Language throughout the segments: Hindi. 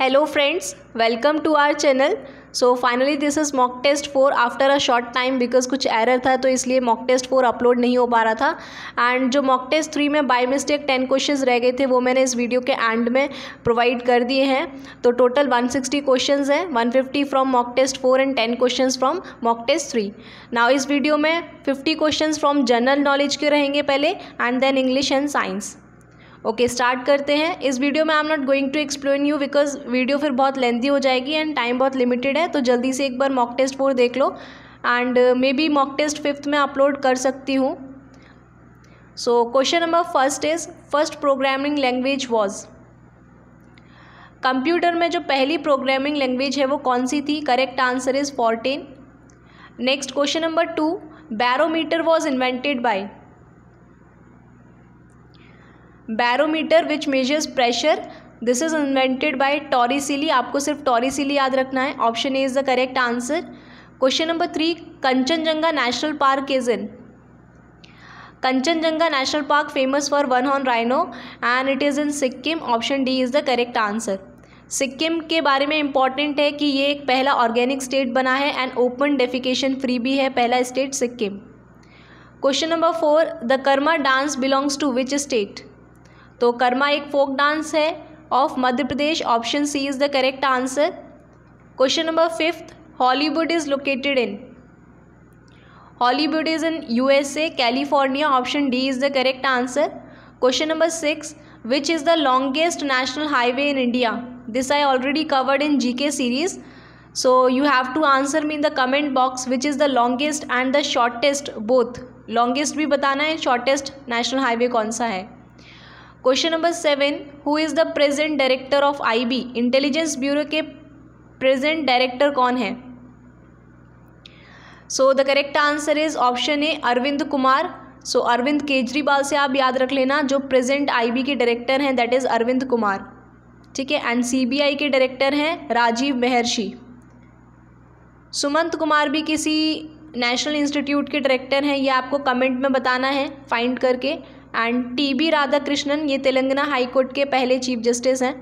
Hello friends welcome to our channel so finally this is mock test four after a short time because कुछ एरर था तो इसलिए मॉक टेस्ट फोर अपलोड नहीं हो पा रहा था एंड जो मॉक टेस्ट थ्री में बाई मिस्टेक टेन क्वेश्चंस रह गए थे वो मैंने इस वीडियो के एंड में प्रोवाइड कर दिए हैं तो टोटल 160 सिक्सटी क्वेश्चन है one fifty from mock test four and ten question from mock test three now इस वीडियो में fifty question from general knowledge के रहेंगे पहले and then English and science okay okay, start करते हैं इस वीडियो में I am not going to explain you because video फिर बहुत लेंथी हो जाएगी एंड टाइम बहुत लिमिटेड है तो जल्दी से एक बार मॉक टेस्ट फोर देख लो and maybe mock test fifth में अपलोड कर सकती हूँ so question number first is first programming language was computer में जो पहली प्रोग्रामिंग लैंग्वेज है वो कौन सी थी correct answer is fourteen next question number two barometer was invented by barometer which measures pressure this is invented by Torricelli आपको सिर्फ टॉरीसिली याद रखना है option A is the correct answer question number three Kanchenjunga national park is in Kanchenjunga national park famous for one horn rhino and it is in Sikkim option D is the correct answer Sikkim के बारे में इंपॉर्टेंट है कि ये एक पहला ऑर्गेनिक स्टेट बना है एंड ओपन डेफिकेशन फ्री भी है पहला state Sikkim question number four the Karma dance belongs to which state तो कर्मा एक फोक डांस है of Madhya Pradesh option C is the correct answer question number fifth Hollywood is located in Hollywood is in U S A California option D is the correct answer question number six which is the longest national highway in India this I already covered in G K series so you have to answer me in the comment box which is the longest and the shortest both longest भी बताना है शॉर्टेस्ट नेशनल हाईवे कौन सा है question number seven who is the present director of IB intelligence bureau के प्रेजेंट डायरेक्टर कौन है so the correct answer is option A Arvind Kumar so Arvind Kejriwal से आप याद रख लेना जो प्रेजेंट आईबी के डायरेक्टर हैं दैट इज़ अरविंद कुमार ठीक है एंड सीबीआई के डायरेक्टर हैं राजीव महर्षि सुमंत कुमार भी किसी नेशनल इंस्टीट्यूट के डायरेक्टर हैं ये आपको कमेंट में बताना है फाइंड करके एंड टी बी राधाकृष्णन ये तेलंगाना हाई कोर्ट के पहले चीफ जस्टिस हैं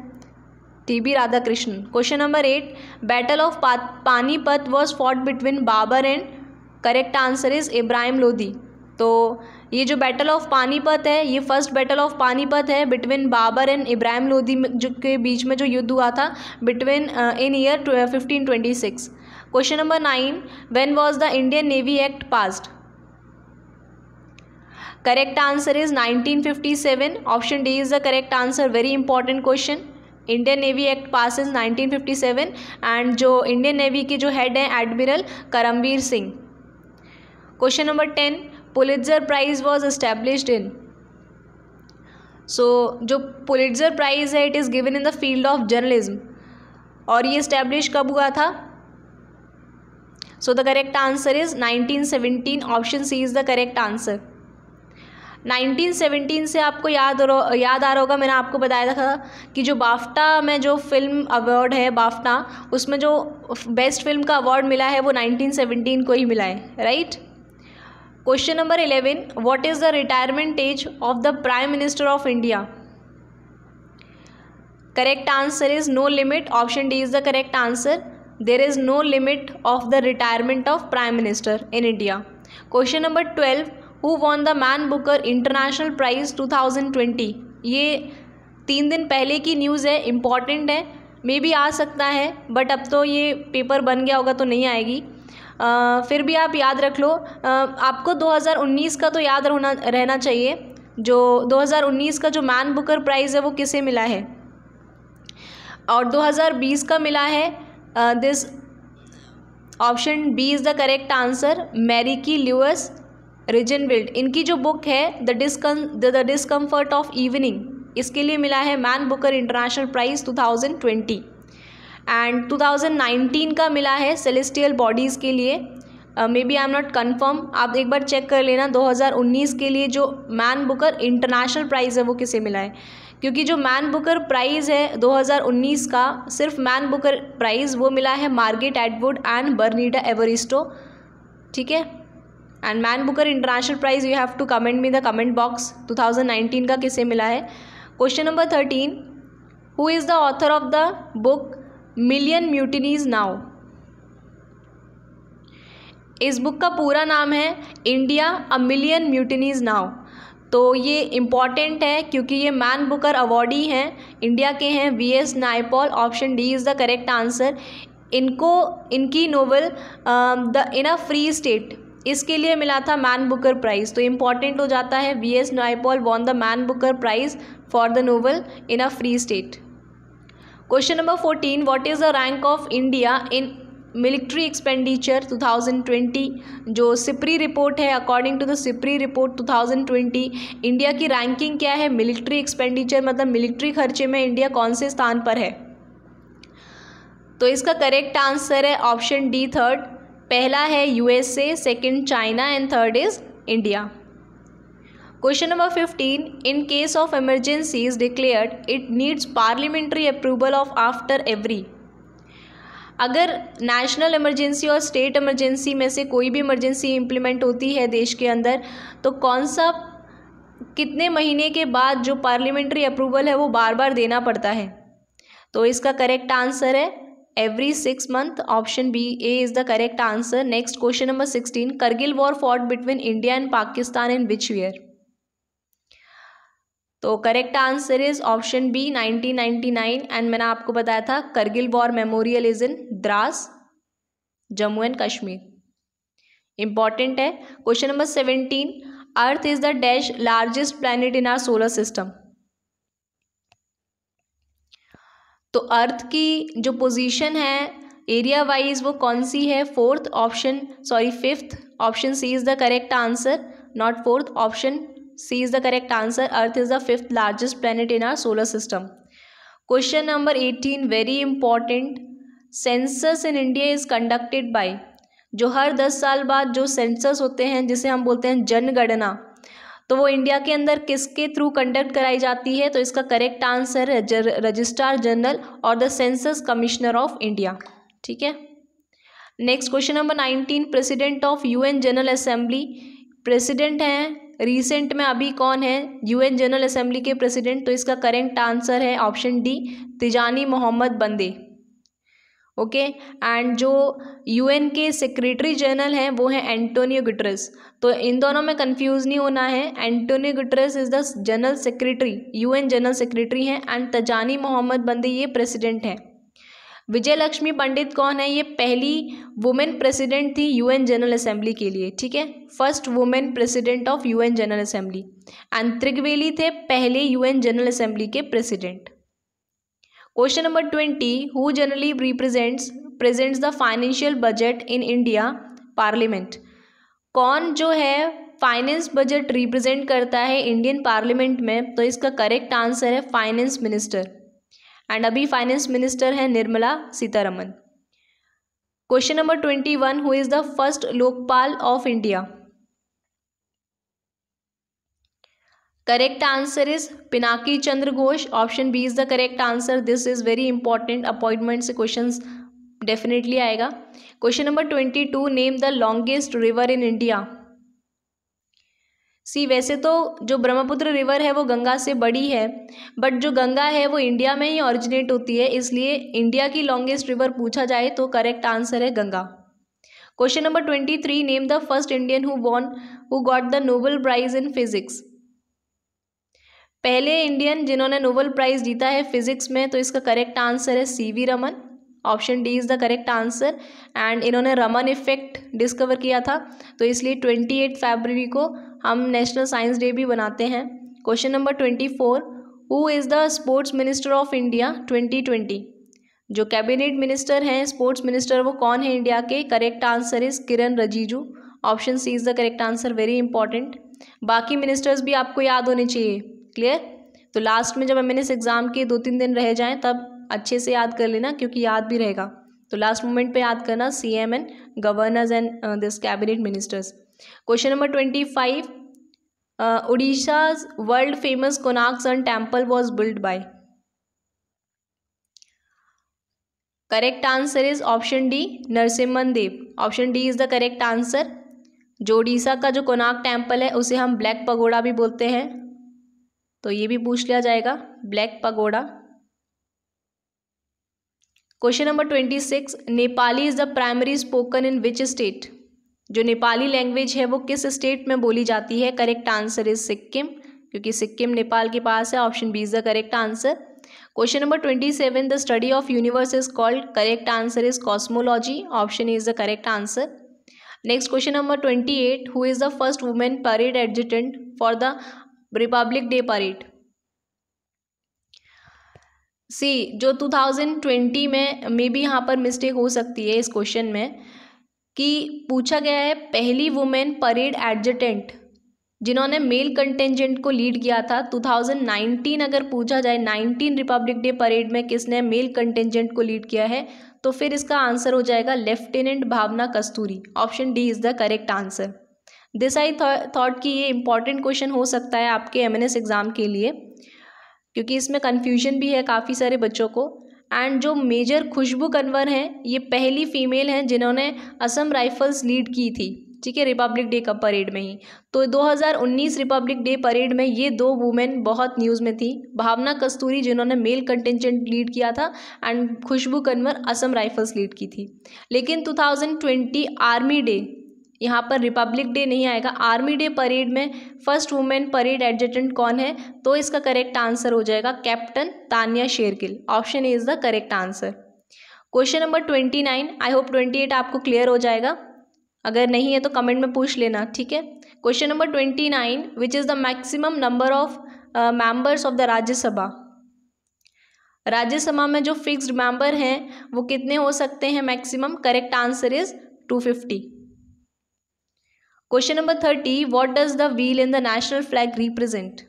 T B Radhakrishnan question number eight battle of Panipat was fought between Babur and correct answer is Ibrahim Lodi तो ये जो बैटल ऑफ पानीपत है ये फर्स्ट बैटल ऑफ पानीपत है बिटवीन बाबर एंड इब्राहिम लोधी जो के बीच में जो युद्ध हुआ था between in year fifteen twenty six question number nine when was the Indian navy act passed correct answer is 1957 option D is the correct answer very important question Indian navy act pass is 1957 and जो इंडियन नेवी के जो हेड हैं admiral Karambir Singh question number ten Pulitzer Prize was established in so जो पुलिट्जर प्राइज है it is given in the field of journalism और ये इस्टेब्लिश कब हुआ था so the correct answer is 1917 option C is the correct answer 1917 से आपको याद याद आ रहा होगा मैंने आपको बताया था कि जो बाफ्टा में जो फिल्म अवार्ड है बाफ्टा उसमें जो बेस्ट फिल्म का अवार्ड मिला है वो 1917 को ही मिला है right question number 11 what is the retirement age of the prime minister of India correct answer is no limit option D is the correct answer there is no limit of the retirement of prime minister in India question number twelve who won the Man Booker International Prize two thousand twenty ये तीन दिन पहले की न्यूज़ है इम्पॉर्टेंट है मे भी आ सकता है बट अब तो ये पेपर बन गया होगा तो नहीं आएगी आ, फिर भी आप याद रख लो आ, आपको 2019 का तो याद रहना रहना चाहिए जो 2019 का जो मैन बुकर प्राइज़ है वो किसे मिला है और 2020 का मिला है ah, this option B is the correct answer Marieke Lucas Rijneveld इनकी जो बुक है the discom the discomfort of evening इसके लिए मिला है Man Booker International Prize 2020 and 2019 का मिला है सेलेस्टियल बॉडीज़ के लिए may be I am not confirm आप एक बार चेक कर लेना 2019 के लिए जो मैन बुकर इंटरनेशनल प्राइज़ है वो किसे मिला है क्योंकि जो मैन बुकर प्राइज़ है 2019 का सिर्फ मैन बुकर प्राइज़ वो मिला है मार्गेट एडवुड एंड बर्नीडा एवरिस्टो ठीक है and Man Booker International Prize you have to comment me the comment box 2019 का किसे मिला है question number thirteen who is the author of the book million mutinies now इस बुक का पूरा नाम है India a million mutinies now तो ये इम्पॉर्टेंट है क्योंकि ये मैन बुकर अवॉर्डी हैं इंडिया के हैं V S Naipaul option D is the correct answer इनको इनकी novel the in a free state इसके लिए मिला था मैन बुकर प्राइज़ तो इम्पॉर्टेंट हो जाता है V S Naipaul won the Man Booker Prize for the novel in a free state question number fourteen what is the rank of India in military expenditure 2020 जो सिपरी रिपोर्ट है according to the SIPRI report 2020 India की रैंकिंग क्या है मिलिट्री एक्सपेंडिचर मतलब मिलिट्री खर्चे में इंडिया कौन से स्थान पर है तो इसका करेक्ट आंसर है ऑप्शन डी थर्ड पहला है USA second China and third is India question number fifteen in case of emergency is declared it needs parliamentary approval of after every अगर नेशनल इमरजेंसी और स्टेट इमरजेंसी में से कोई भी इमरजेंसी इम्प्लीमेंट होती है देश के अंदर तो कौन सा कितने महीने के बाद जो पार्लियामेंट्री अप्रूवल है वो बार बार देना पड़ता है तो इसका करेक्ट आंसर है every six month option B A is the correct answer next question number sixteen Kargil war fought between India and Pakistan in which year तो correct answer is option B 1999 and मैंने आपको बताया था Kargil war memorial is in Dras Jammu and Kashmir important है question number seventeen earth is the dash largest planet in our solar system तो अर्थ की जो पोजीशन है एरिया वाइज वो कौन सी है fourth option sorry fifth option C is the correct answer not fourth option C is the correct answer earth is the fifth largest planet in our solar system question number eighteen very important census in India is conducted by जो हर दस साल बाद जो सेंसस होते हैं जिसे हम बोलते हैं जनगणना तो वो इंडिया के अंदर किसके थ्रू कंडक्ट कराई जाती है तो इसका करेक्ट आंसर है रजिस्ट्रार जनरल और the census commissioner of India ठीक है next question number nineteen president of UN general assembly president हैं रिसेंट में अभी कौन है यूएन जनरल असेंबली के प्रेसिडेंट तो इसका करेंट आंसर है option D Tijjani Muhammad Bande okay and जो यूएन के सेक्रेटरी जनरल हैं वो हैं एंटोनियो गुटरस तो इन दोनों में कंफ्यूज नहीं होना है Antonio Guterres is the general secretary UN general secretary हैं एंड तजानी मोहम्मद बंदे ये प्रेसिडेंट हैं विजय लक्ष्मी पंडित कौन है ये पहली वुमेन प्रेसिडेंट थी यूएन जनरल असेंबली के लिए ठीक है first women president of UN general assembly and Trygve Lie थे पहले यूएन जनरल असेंबली के president question number twenty who generally represents presents the financial budget in India parliament कौन जो है फाइनेंस बजट रिप्रेजेंट करता है इंडियन पार्लियामेंट में तो इसका करेक्ट आंसर है फाइनेंस मिनिस्टर एंड अभी फाइनेंस मिनिस्टर है Nirmala Sitharaman question number twenty one who is the first Lokpal of India correct answer is Pinaki Chandra Ghose option B is the correct answer this is very important appointment से क्वेश्चन डेफिनेटली आएगा question number twenty two name the longest river in India see वैसे तो जो ब्रह्मपुत्र रिवर है वो गंगा से बड़ी है बट जो गंगा है वो इंडिया में ही ऑरिजिनेट होती है इसलिए इंडिया की लॉन्गेस्ट रिवर पूछा जाए तो करेक्ट आंसर है Ganga question number twenty three name the first Indian who won who got the Nobel Prize in physics पहले इंडियन जिन्होंने नोबल प्राइज़ जीता है फिजिक्स में तो इसका करेक्ट आंसर है C V Raman option D is the correct answer and इन्होंने रमन इफेक्ट डिस्कवर किया था तो इसलिए ट्वेंटी एट फेबररी को हम नेशनल साइंस डे भी बनाते हैं question number twenty four who is the sports minister of India twenty twenty जो कैबिनेट मिनिस्टर हैं स्पोर्ट्स मिनिस्टर वो कौन है इंडिया के correct answer is Kiren Rijiju option C is the correct answer very important बाकी मिनिस्टर्स भी आपको याद होने चाहिए क्लियर तो लास्ट में जब एम एग्ज़ाम के दो तीन दिन रह जाएँ तब अच्छे से याद कर लेना क्योंकि याद भी रहेगा तो लास्ट मोमेंट पे याद करना C M and governors and this cabinet ministers question number twenty five Orissa's world famous Konark sun temple was build by correct answer is option D Narasimhan Dev option D is the correct answer जो उड़ीसा का जो कोनाक टेम्पल है उसे हम ब्लैक पगोड़ा भी बोलते हैं तो ये भी पूछ लिया जाएगा black pagoda question number twenty six Nepali is the primary spoken in which state जो नेपाली लैंग्वेज है वो किस स्टेट में बोली जाती है करेक्ट आंसर इज सिक्किम क्योंकि सिक्किम नेपाल के पास है option B is the correct answer question number twenty seven the study of universe is called correct answer is cosmology option is the correct answer next question number twenty eight who is the first women parade adjutant for the Republic Day parade see जो 2020 में मे भी यहाँ पर मिस्टेक हो सकती है इस क्वेश्चन में कि पूछा गया है पहली वुमेन परेड एडजटेंट जिन्होंने मेल कंटेंजेंट को लीड किया था 2019 अगर पूछा जाए 19 रिपब्लिक डे परेड में किसने मेल कंटेंजेंट को लीड किया है तो फिर इसका आंसर हो जाएगा lieutenant Bhavna Kasturi option D is the correct answer this I thought कि ये इंपॉर्टेंट क्वेश्चन हो सकता है आपके एम एग्ज़ाम के लिए क्योंकि इसमें कन्फ्यूजन भी है काफ़ी सारे बच्चों को एंड जो मेजर खुशबू कन्वर हैं ये पहली फ़ीमेल हैं जिन्होंने असम राइफल्स लीड की थी ठीक है रिपब्लिक डे का परेड में ही तो 2019 रिपब्लिक डे परेड में ये दो वुमेन बहुत न्यूज़ में थी भावना कस्तूरी जिन्होंने मेल कंटेंजेंट लीड किया था and Khushboo Kanwar Assam rifles lead की थी लेकिन 2020 आर्मी डे यहाँ पर रिपब्लिक डे नहीं आएगा आर्मी डे परेड में फर्स्ट वुमेन परेड एडजटेंट कौन है तो इसका करेक्ट आंसर हो जाएगा captain Tania Shergill option A is the correct answer question number twenty nine I hope twenty eight आपको क्लियर हो जाएगा अगर नहीं है तो कमेंट में पूछ लेना ठीक है question number twenty nine which is the maximum number of members of the Rajya Sabha Rajya Sabha में जो फिक्स्ड मेंबर हैं वो कितने हो सकते हैं maximum correct answer is two fifty Question number 30. What does the wheel in the national flag represent?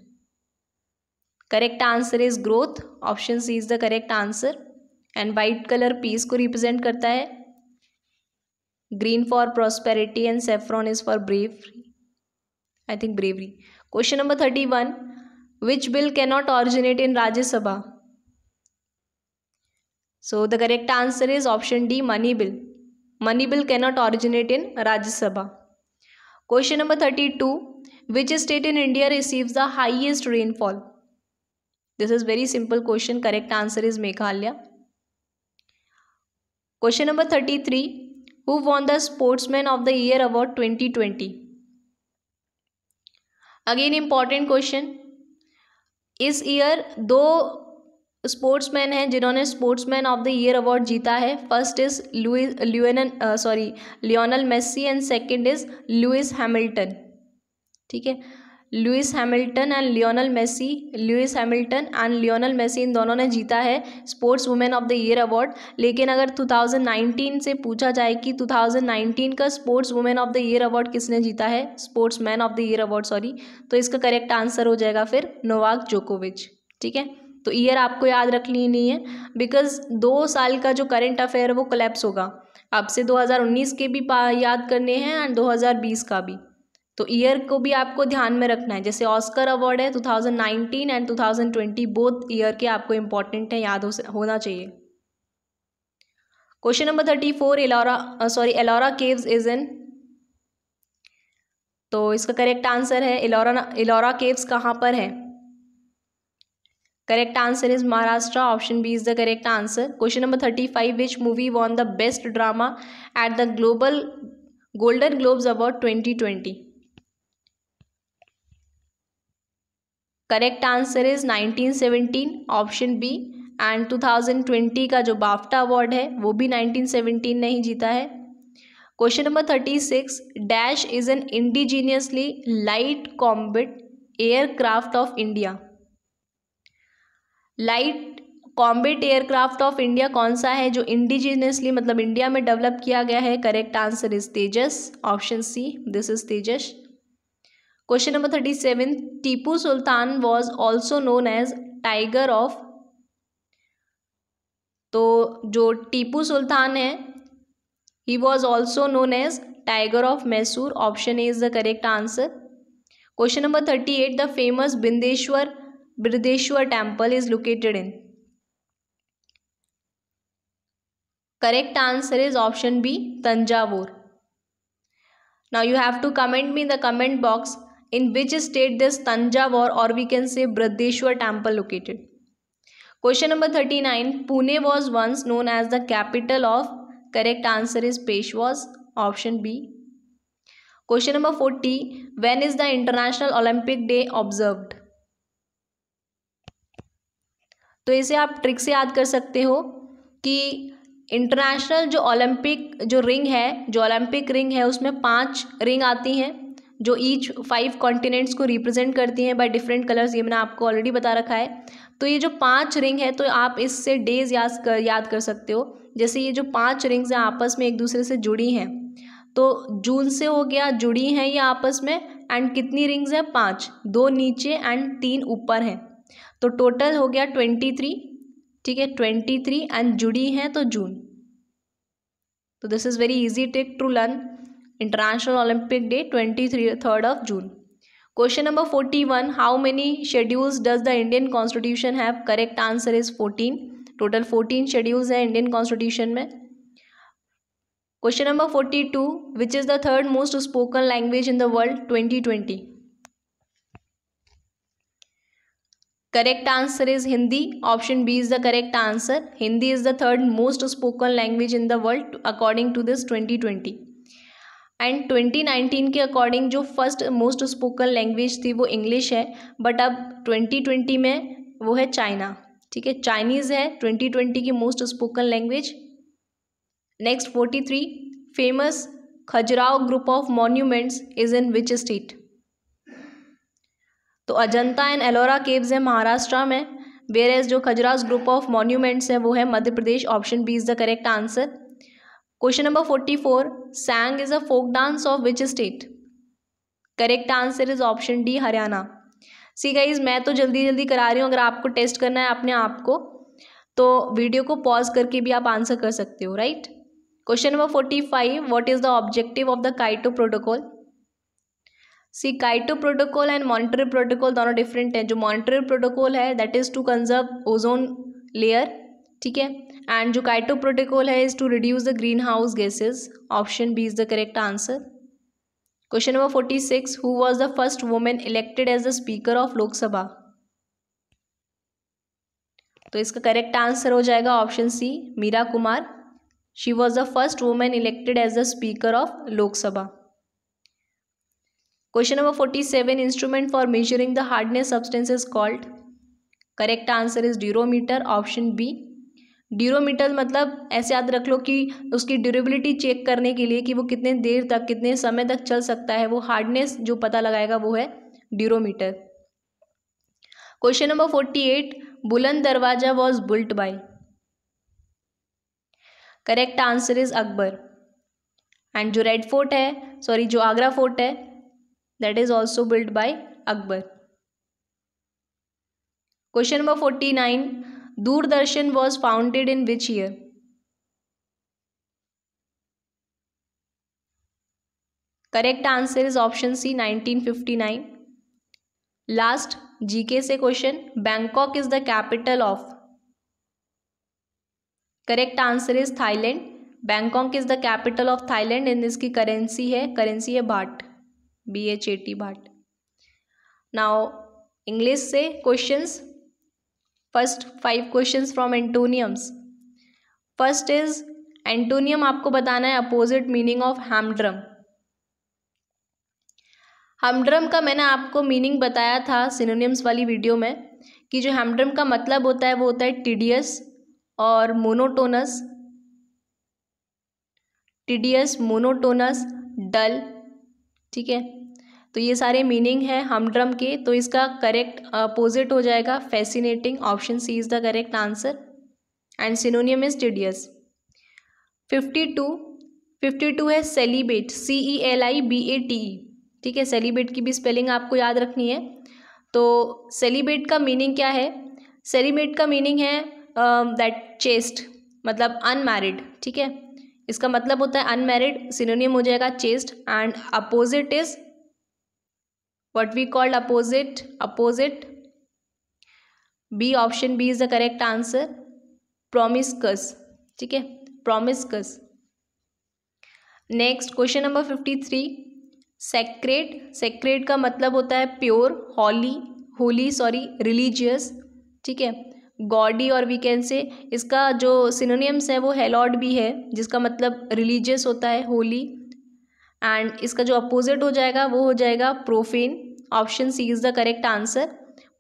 Correct answer is growth. Option C is the correct answer. And white color peace को represent करता है Green for prosperity and saffron is for bravery. I think bravery. Question number 31. Which bill cannot originate in Rajya Sabha? So the correct answer is option D money bill. Money bill cannot originate in Rajya Sabha. Question number 32. Which state in India receives the highest rainfall? This is very simple question. Correct answer is Meghalaya. Question number 33. Who won the Sportsman of the Year Award 2020? Again important question. Is year though sportsman हैं जिन्होंने sportsman of the year award जीता है फर्स्ट इज लुई ल्यूएन sorry Lionel Messi and second is Louis Hamilton ठीक है Louis Hamilton and Lionel Messi Louis Hamilton and Lionel Messi इन दोनों ने जीता है sports women of the year award लेकिन अगर 2019 से पूछा जाए कि 2019 का sports women of the year award किसने जीता है sports man of the year award sorry तो इसका करेक्ट आंसर हो जाएगा फिर नोवाक जोकोविच ठीक है तो ईयर आपको याद रखनी नहीं है बिकॉज दो साल का जो करेंट अफेयर है वो कलेप्स होगा आपसे 2019 के भी याद करने हैं एंड 2020 का भी तो ईयर को भी आपको ध्यान में रखना है जैसे ऑस्कर अवार्ड है 2019 एंड 2020 बोथ ईयर के आपको इम्पॉर्टेंट हैं याद हो होना चाहिए question number thirty four Ellora sorry Ellora caves is in तो इसका करेक्ट आंसर है एलोरा एलोरा केव्स कहाँ पर है correct answer is Maharashtra option B is the correct answer question number thirty five which movie won the best drama at the global golden globes about twenty twenty correct answer is nineteen seventeen option B and two thousand twenty का जो बाफ्टा अवार्ड है वो भी नाइनटीन सेवनटीन ने ही जीता है question number thirty six dash is an indigenously light combat aircraft of India light combat aircraft of India कौन सा है जो इंडिजीनियसली मतलब इंडिया में डेवलप किया गया है correct answer is Tejas option C this is Tejas question number thirty seven Tipu Sultan was also known as tiger of तो जो टीपू सुल्तान है he was also known as tiger of Mysore option A is the correct answer question number thirty eight the famous Bindeshwar Brihadeshwar temple is located in correct answer is option B Thanjavur now you have to comment me in the comment box in which state this Thanjavur और we can say Brihadeshwar temple located question number thirty nine Pune was once known as the capital of correct answer is Peshwas option B question number forty when is the international olympic day observed तो इसे आप ट्रिक से याद कर सकते हो कि इंटरनेशनल जो ओलंपिक जो रिंग है जो ओलंपिक रिंग है उसमें पांच रिंग आती हैं जो ईच फाइव कॉन्टिनेंट्स को रिप्रेजेंट करती हैं बाय डिफरेंट कलर्स ये मैंने आपको ऑलरेडी बता रखा है तो ये जो पांच रिंग है तो आप इससे डेज याद कर याद कर सकते हो जैसे ये जो पांच रिंग्स हैं आपस में एक दूसरे से जुड़ी हैं तो जून से हो गया जुड़ी हैं ये आपस में एंड कितनी रिंग्स हैं पाँच दो नीचे एंड तीन ऊपर हैं तो टोटल हो गया ट्वेंटी थ्री ठीक है ट्वेंटी थ्री एंड जुड़ी हैं तो जून तो this is very easy take to learn international olympic day twenty three third of June question number forty one how many schedules does the Indian constitution have correct answer is fourteen total fourteen schedules हैं इंडियन कॉन्स्टिट्यूशन में question number forty two which is the third most spoken language in the world twenty twenty correct answer is Hindi option B is the correct answer Hindi is the third most spoken language in the world according to this twenty twenty and twenty nineteen के अकॉर्डिंग जो फर्स्ट मोस्ट स्पोकन लैंग्वेज थी वो इंग्लिश है बट अब ट्वेंटी ट्वेंटी में वो है चाइना ठीक है चाइनीज है ट्वेंटी ट्वेंटी की most spoken language next forty three famous Khajuraho group of monuments is in which state तो अजंता एंड एलोरा केव्स है महाराष्ट्र में वेयर एज जो खजराज ग्रुप ऑफ मॉन्यूमेंट्स है वो है Madhya Pradesh option B is the correct answer question number forty four Saang is a folk dance of which state correct answer is option D Haryana see guys मैं तो जल्दी जल्दी करा रही हूँ अगर आपको टेस्ट करना है अपने आप को तो वीडियो को पॉज करके भी आप आंसर कर सकते हो right question number forty five what is the objective of the Kyoto protocol see Kyoto protocol and Montreal protocol दोनों डिफरेंट हैं जो मॉनिटरी प्रोटोकॉल है that is to conserve ozone layer ठीक है एंड जो काइटो प्रोटोकॉल है is to reduce the green house gases option B is the correct answer question number forty six who was the first women elected as the speaker of Lok Sabha तो इसका करेक्ट आंसर हो जाएगा option C Meira Kumar she was the first women elected as the speaker of Lok Sabha question number forty seven instrument for measuring the hardness substance is called correct answer is durometer option B durometer मतलब ऐसे याद रख लो कि उसकी ड्यूरेबिलिटी चेक करने के लिए कि वो कितने देर तक कितने समय तक चल सकता है वो हार्डनेस जो पता लगाएगा वो है durometer question number forty eight Buland Darwaza was built by correct answer is Akbar and जो रेड फोर्ट है सॉरी जो आगरा फोर्ट है is also build by Akbar question number forty nine Doordarshan was founded in which year correct answer is option C 1959 last GK से question Bangkok is the capital of correct answer is Thailand Bangkok is the capital of Thailand and इसकी करेंसी है करेंसी है baht B H A T बाट नाओ इंग्लिश से questions first five questions from antonyms first is antonym आपको बताना है opposite meaning of humdrum humdrum का मैंने आपको मीनिंग बताया था सिनोनियम्स वाली वीडियो में कि जो हैमड्रम का मतलब होता है वो होता है टीडियस और मोनोटोनस टीडियस मोनोटोनस डल ठीक है तो ये सारे मीनिंग हैं हमड्रम के तो इसका करेक्ट अपोजिट uh, हो जाएगा fascinating option C is the correct answer and synonym is tedious fifty two fifty two है celibate C E L I B A T E ठीक है सेलिबेट की भी स्पेलिंग आपको याद रखनी है तो सेलिबेट का मीनिंग क्या है सेलिबेट का मीनिंग है दैट um, चेस्ट मतलब अनमैरिड ठीक है इसका मतलब होता है अनमैरिड सिनोनियम हो जाएगा chaste and opposite is what we called opposite opposite b option b is the correct answer promiscuous ठीक है promiscuous next question number fifty three sacred sacred का मतलब होता है pure holy holy sorry religious ठीक है गॉडी और वी कैन से इसका जो सिनोनियम्स है वो हेलॉड भी है जिसका मतलब रिलीजियस होता है होली एंड इसका जो अपोजिट हो जाएगा वो हो जाएगा profane option C is the correct answer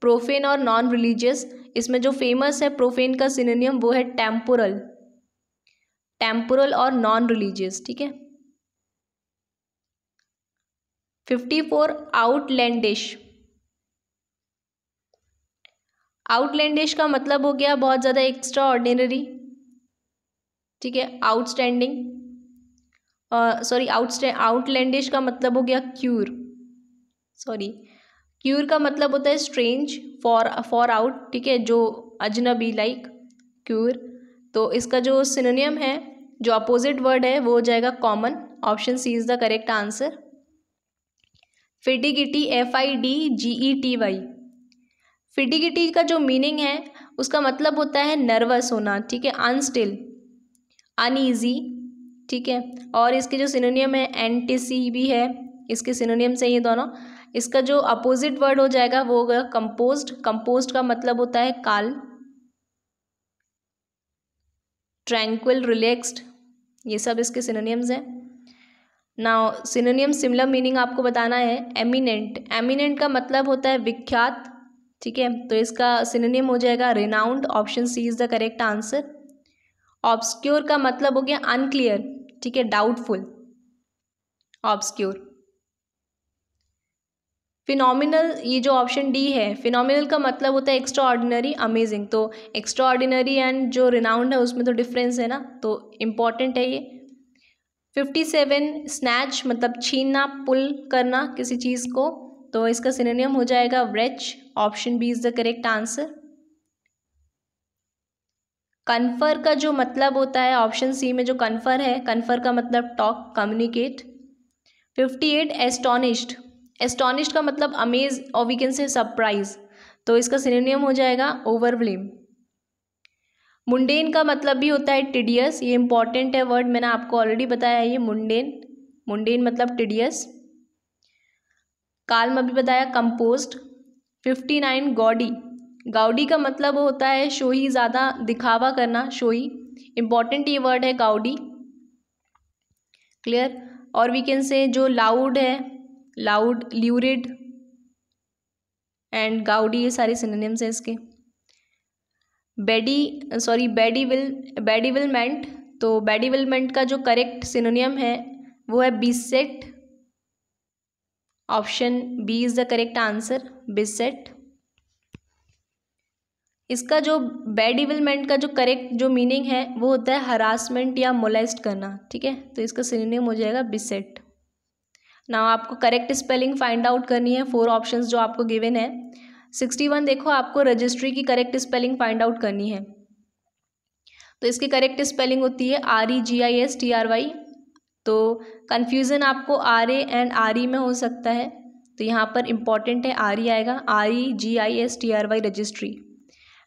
profane और नॉन रिलीजियस इसमें जो फेमस है प्रोफेन का सिनोनियम वो है टेम्पोरल टेम्पोरल और नॉन रिलीजियस ठीक है फिफ्टी फोर आउटलैंडिश आउटलैंडिश का मतलब हो गया बहुत ज़्यादा एक्स्ट्रा ऑर्डिनरी ठीक है आउटस्टैंडिंग सॉरी आउटस्टैंड आउटलैंडिश का मतलब हो गया क्यूर सॉरी क्यूर का मतलब होता है स्ट्रेंज फॉर फॉर आउट ठीक है जो अजनबी लाइक क्यूर तो इसका जो सिनोनियम है जो अपोजिट वर्ड है वो हो जाएगा common option C is the correct answer fidgety F I D G E T Y fidgety का जो मीनिंग है उसका मतलब होता है नर्वस होना ठीक है अनस्टिल अनईजी ठीक है और इसके जो सिनोनियम है एन टी सी भी है इसके सिनोनियम से ये दोनों इसका जो अपोजिट वर्ड हो जाएगा वो होगा कंपोज कंपोज्ड का मतलब होता है काल ट्रैंक्विल रिलैक्स्ड ये सब इसके सिनोनियम्स हैं ना सिनोनियम सिमिलर मीनिंग आपको बताना है एमिनेंट एमिनेंट का मतलब होता है विख्यात ठीक है तो इसका सिनोनियम हो जाएगा renowned option C is the correct answer obscure का मतलब हो गया अनक्लियर ठीक है डाउटफुल ऑब्सक्योर फिनोमिनल ये जो ऑप्शन डी है फिनोमिनल का मतलब होता है एक्स्ट्रा ऑर्डिनरी अमेजिंग तो एक्स्ट्रा ऑर्डिनरी एंड जो रिनाउंड है उसमें तो डिफरेंस है ना तो इम्पॉर्टेंट है ये फिफ्टी सेवन स्नैच मतलब छीनना पुल करना किसी चीज़ को तो इसका सिनेनियम हो जाएगा wretch option B is the correct answer confer का जो मतलब होता है ऑप्शन सी में जो कन्फर है कन्फर का मतलब talk communicate fifty eight astonished astonish का मतलब अमेज और वी कैन से सरप्राइज तो इसका सिनेम हो जाएगा ओवरव्लेम मुंडेन का मतलब भी होता है टिडियस ये इंपॉर्टेंट है वर्ड मैंने आपको ऑलरेडी बताया है ये मुंडेन मुंडेन मतलब टिडियस काल में भी बताया compost fifty nine gaudy gaudy का मतलब होता है शोही ज़्यादा दिखावा करना शोही इम्पॉर्टेंट ये वर्ड है गाउडी क्लियर और वी कैन से जो लाउड है लाउड ल्यूरिड एंड गाउडी ये सारे सिनोनिम्स हैं इसके बेडी सॉरी बेडीविल बेडीविलमेंट तो बेडीविलमेंट का जो करेक्ट सिनोनियम है वो है beset option B is the correct answer beset इसका जो बैड का जो करेक्ट जो मीनिंग है वो होता है हरासमेंट या मोलेस्ट करना ठीक है तो इसका सिनोनियम हो जाएगा बिसेट ना आपको करेक्ट स्पेलिंग फाइंड आउट करनी है फोर ऑप्शंस जो आपको गिवन है सिक्सटी वन देखो आपको रजिस्ट्री की करेक्ट स्पेलिंग फाइंड आउट करनी है तो इसकी करेक्ट स्पेलिंग होती है R E G I S T R Y तो कन्फ्यूज़न आपको R A and R E में हो सकता है तो यहाँ पर इम्पॉर्टेंट है आर ई e आएगा R E G I S T R Y registry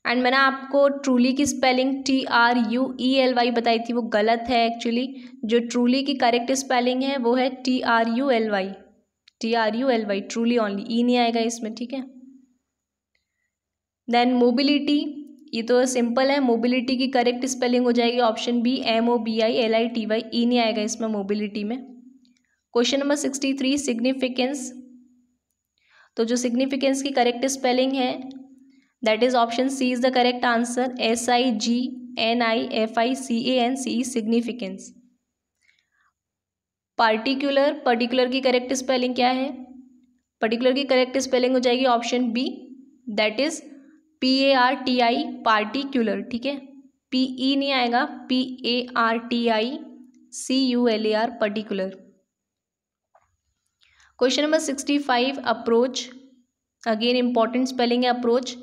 and मैंने आपको ट्रूली की spelling T R U E L Y बताई थी वो गलत है एक्चुअली जो ट्रूली की करेक्ट स्पेलिंग है वो है T R U L Y T R U L Y truly only E नहीं आएगा इसमें ठीक है देन मोबिलिटी ये तो सिंपल है मोबिलिटी की करेक्ट स्पेलिंग हो जाएगी option B M O B I L I T Y E नहीं आएगा इसमें मोबिलिटी में question number sixty three significance तो जो सिग्निफिकेंस की करेक्ट स्पेलिंग है that is option C is the correct answer S I G N I F I C A N C significance particular particular की करेक्ट स्पेलिंग क्या है पर्टिकुलर की करेक्ट स्पेलिंग हो जाएगी option B that is P A R T I particular ठीक है पी ई e नहीं आएगा P A R T I C U L A R particular question number sixty five approach again important spelling है अप्रोच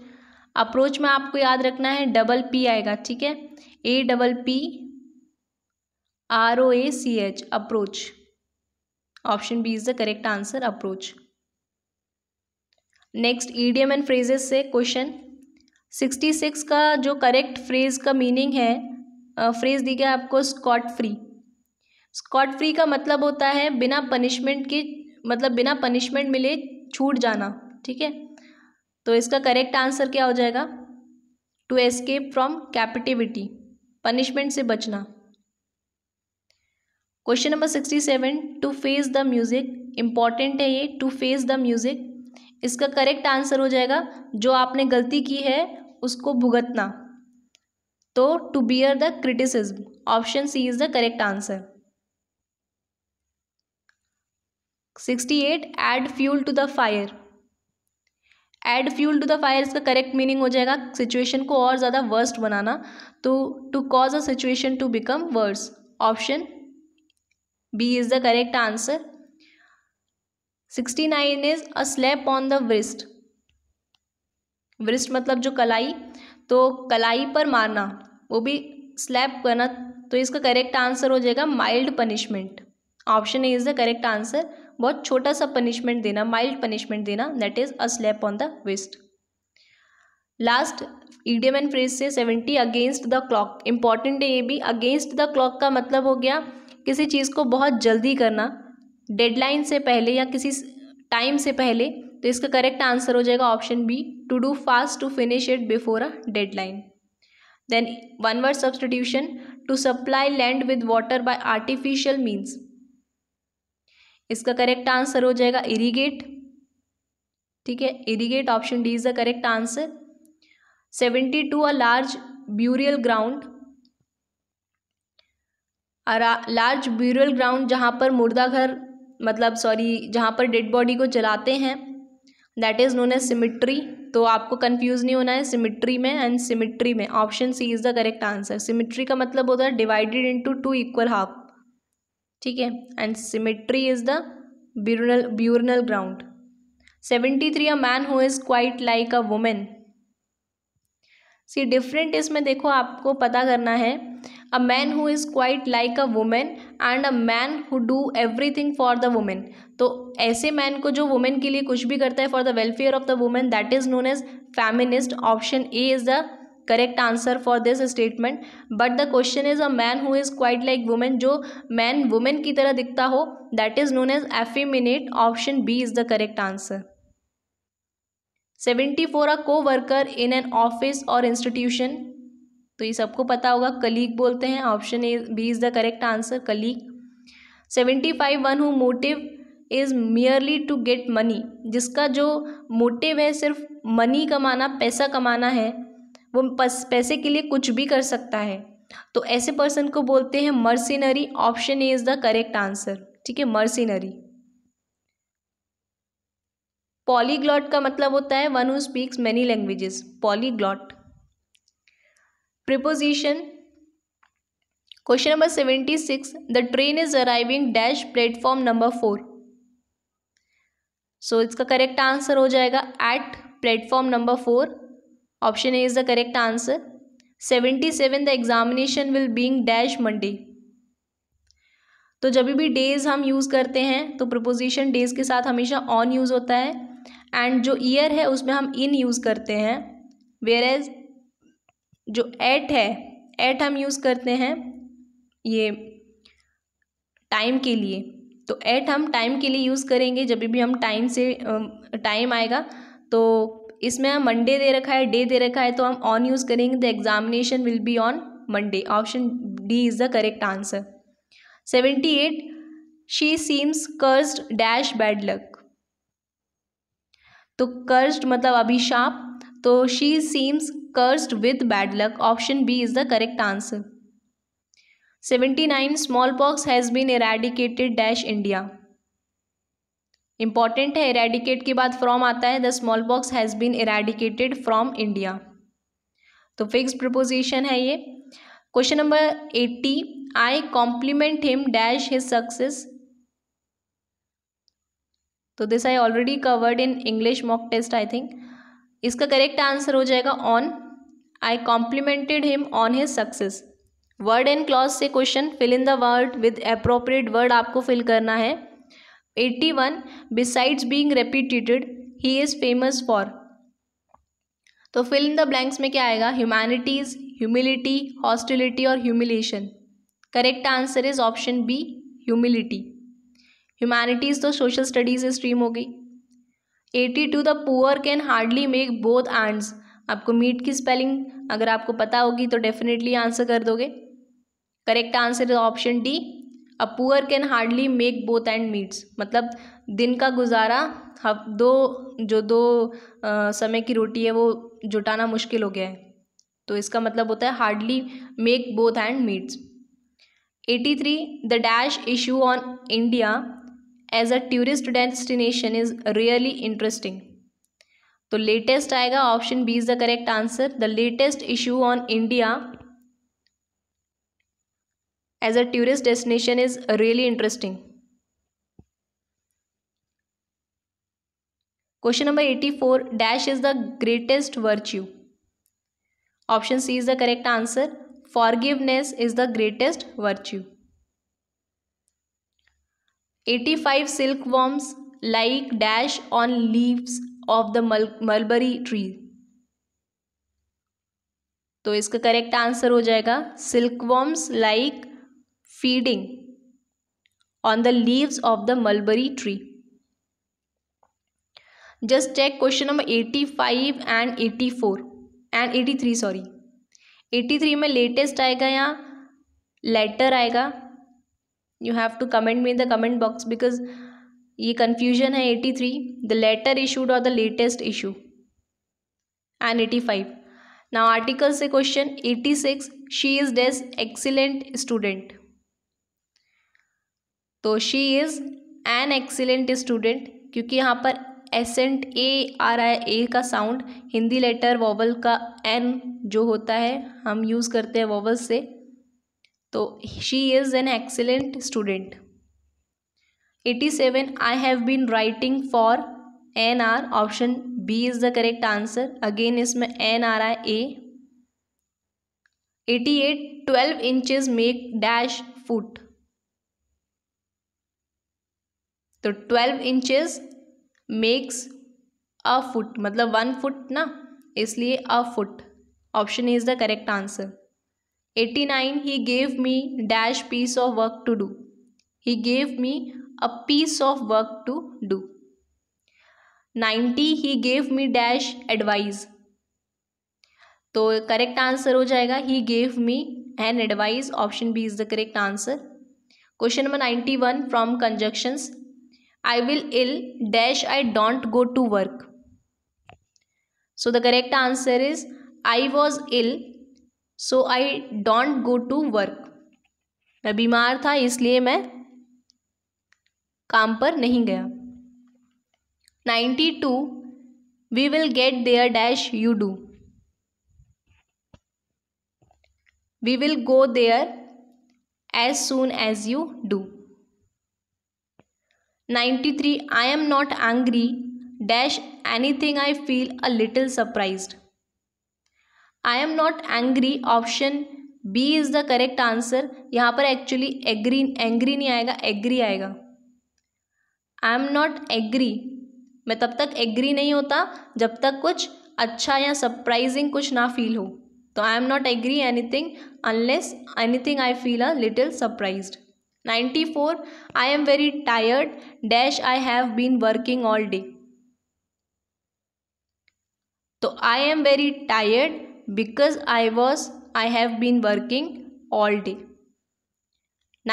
अप्रोच में आपको याद रखना है डबल पी आएगा ठीक है A double P R O A C H approach option B is the correct answer approach next idioms and phrases से क्वेश्चन सिक्सटी सिक्स का जो करेक्ट फ्रेज का मीनिंग है फ्रेज दी गया आपको स्कॉट फ्री स्कॉट फ्री का मतलब होता है बिना पनिशमेंट के मतलब बिना पनिशमेंट मिले छूट जाना ठीक है तो इसका करेक्ट आंसर क्या हो जाएगा to escape from captivity punishment से बचना question number sixty seven to face the music important है ये टू फेस द म्यूज़िक इसका करेक्ट आंसर हो जाएगा जो आपने गलती की है उसको भुगतना तो to bear the criticism option C is the correct answer sixty eight add fuel to the fire add fuel to the fire इसका करेक्ट मीनिंग हो जाएगा सिचुएशन को और ज़्यादा वर्स्ट बनाना तो to cause a situation to become worse option B is the correct answer sixty nine is a slap on the wrist wrist मतलब जो कलाई तो कलाई पर मारना वो भी स्लैप करना तो इसका करेक्ट आंसर हो जाएगा mild punishment option A is the correct answer बहुत छोटा सा पनिशमेंट देना माइल्ड पनिशमेंट देना that is a slap on the wrist last idiom and phrase से seventy against the clock important है ये भी अगेंस्ट द क्लॉक का मतलब हो गया किसी चीज़ को बहुत जल्दी करना डेडलाइन से पहले या किसी टाइम से पहले तो इसका करेक्ट आंसर हो जाएगा option B to do fast to finish it before a deadline then one word substitution to supply land with water by artificial means इसका करेक्ट आंसर हो जाएगा इरिगेट ठीक है irrigate option D is the correct answer seventy two a large burial ground large burial ground जहाँ पर मुर्दा घर मतलब सॉरी जहाँ पर डेड बॉडी को जलाते हैं that is known as cemetery तो आपको कंफ्यूज नहीं होना है सिमिट्री में एंड सिमिट्री में option C is the correct answer symmetry का मतलब होता है divided into two equal half ठीक है and cemetery is the burial burial ground seventy three a man who is quite like a women see different इसमें देखो आपको पता करना है a man who is quite like a women and a man who do everything for the women तो ऐसे मैन को जो वुमेन के लिए कुछ भी करता है for the welfare of the women that is known as feminist option A is the correct answer for this statement but the question is a man who is quite like women जो मैन वुमेन की तरह दिखता हो that is known as effeminate option B is the correct answer seventy four a co worker in an office और इंस्टीट्यूशन तो ये सबको पता होगा कलीग बोलते हैं option A B is the correct answer colleague seventy five one who motive is merely to get money जिसका जो मोटिव है सिर्फ मनी कमाना पैसा कमाना है वो पैसे के लिए कुछ भी कर सकता है तो ऐसे पर्सन को बोलते हैं mercenary option A is the correct answer ठीक है मर्सिनरी पॉलीग्लॉट का मतलब होता है one who speaks many languages polyglot preposition question number seventy six the train is arriving dash platform number four so इसका करेक्ट आंसर हो जाएगा at platform number four A is the correct answer seventy seven the examination will being dash Monday तो जब भी डेज हम यूज़ करते हैं तो प्रपोजिशन डेज के साथ हमेशा ऑन यूज़ होता है एंड जो ईयर है उसमें हम इन यूज़ करते हैं वेयर एज जो एट है एट हम यूज़ करते हैं ये टाइम के लिए तो एट हम टाइम के लिए यूज़ करेंगे जब भी हम टाइम से टाइम आएगा तो इसमें हम मंडे दे रखा है डे दे रखा है तो हम ऑन यूज़ करेंगे the examination will be on Monday option D is the correct answer seventy eight she seems cursed dash bad luck तो कर्स्ड मतलब अभिशाप तो she seems cursed with bad luck option B is the correct answer seventy nine small pox has been eradicated dash India important है इरेडिकेट के बाद फ्रॉम आता है the small pox has been eradicated from India तो फिक्स प्रपोजिशन है ये question number eighty I compliment him dash his success तो this I already covered in English mock test I think इसका करेक्ट आंसर हो जाएगा on I complimented him on his success word and clause से question fill in the word with appropriate word आपको फिल करना है eighty one besides being repeated he is famous for तो फिल्म द ब्लैंक्स में क्या आएगा ह्यूमैनिटीज़ ह्यूमिलिटी हॉस्टिलिटी और humiliation correct answer is option B humility humanities तो सोशल स्टडीज़ स्ट्रीम हो गई eighty two the poor can hardly make both ends आपको मीट की स्पेलिंग अगर आपको पता होगी तो डेफिनेटली आंसर कर दोगे correct answer is option D a poor can hardly make both end meets मतलब दिन का गुजारा हफ दो जो दो आ, समय की रोटी है वो जुटाना मुश्किल हो गया है तो इसका मतलब होता है hardly make both end meets eighty three the dash issue on India as a tourist destination is really interesting तो लेटेस्ट आएगा option B is the correct answer the latest issue on India as a tourist destination is really interesting question number eighty four dash is the greatest virtue option C is the correct answer forgiveness is the greatest virtue eighty five silk worms like dash on leaves of the mulberry tree तो इसका करेक्ट आंसर हो जाएगा silk worms like feeding on the leaves of the mulberry tree just check question number 85 and 84 and eighty three sorry eighty three में लेटेस्ट आएगा या लेटर आएगा you have to comment me in the comment box because ये कन्फ्यूजन है eighty three the letter issued और the latest issue and eighty five now article से question eighty six she is dash excellent student तो she is an excellent student क्योंकि यहाँ पर एसेंट ए आ रहा है ए का साउंड हिंदी लेटर वॉवल का एन जो होता है हम यूज़ करते हैं वॉवल से तो she is an excellent student eighty seven I have been writing for an R option B is the correct answer again इसमें N R I A eighty eight twelve inches make dash foot तो twelve inches makes a foot मतलब वन फुट ना इसलिए a foot option is the correct answer eighty nine he gave me dash piece of work to do he gave me a piece of work to do ninety he gave me dash advice तो करेक्ट आंसर हो जाएगा he gave me an advice option B is the correct answer question number ninety one from conjunctions I will ill dash I don't go to work so the correct answer is I was ill so I don't go to work मैं बीमार था इसलिए मैं काम पर नहीं गया ninety two we will gate there dash you do we will go there as soon as you do ninety three I am not angry dash anything I feel a little surprise I am not angry option B is the correct answer यहाँ पर एक्चुअली एग्री एंग्री नहीं आएगा एग्री आएगा आई एम नॉट एग्री मैं तब तक एग्री नहीं होता जब तक कुछ अच्छा या सरप्राइजिंग कुछ ना फील हो तो I am not agree anything unless anything I feel a little surprised 94 i am very tired dash i have been working all day so i am very tired because i was i have been working all day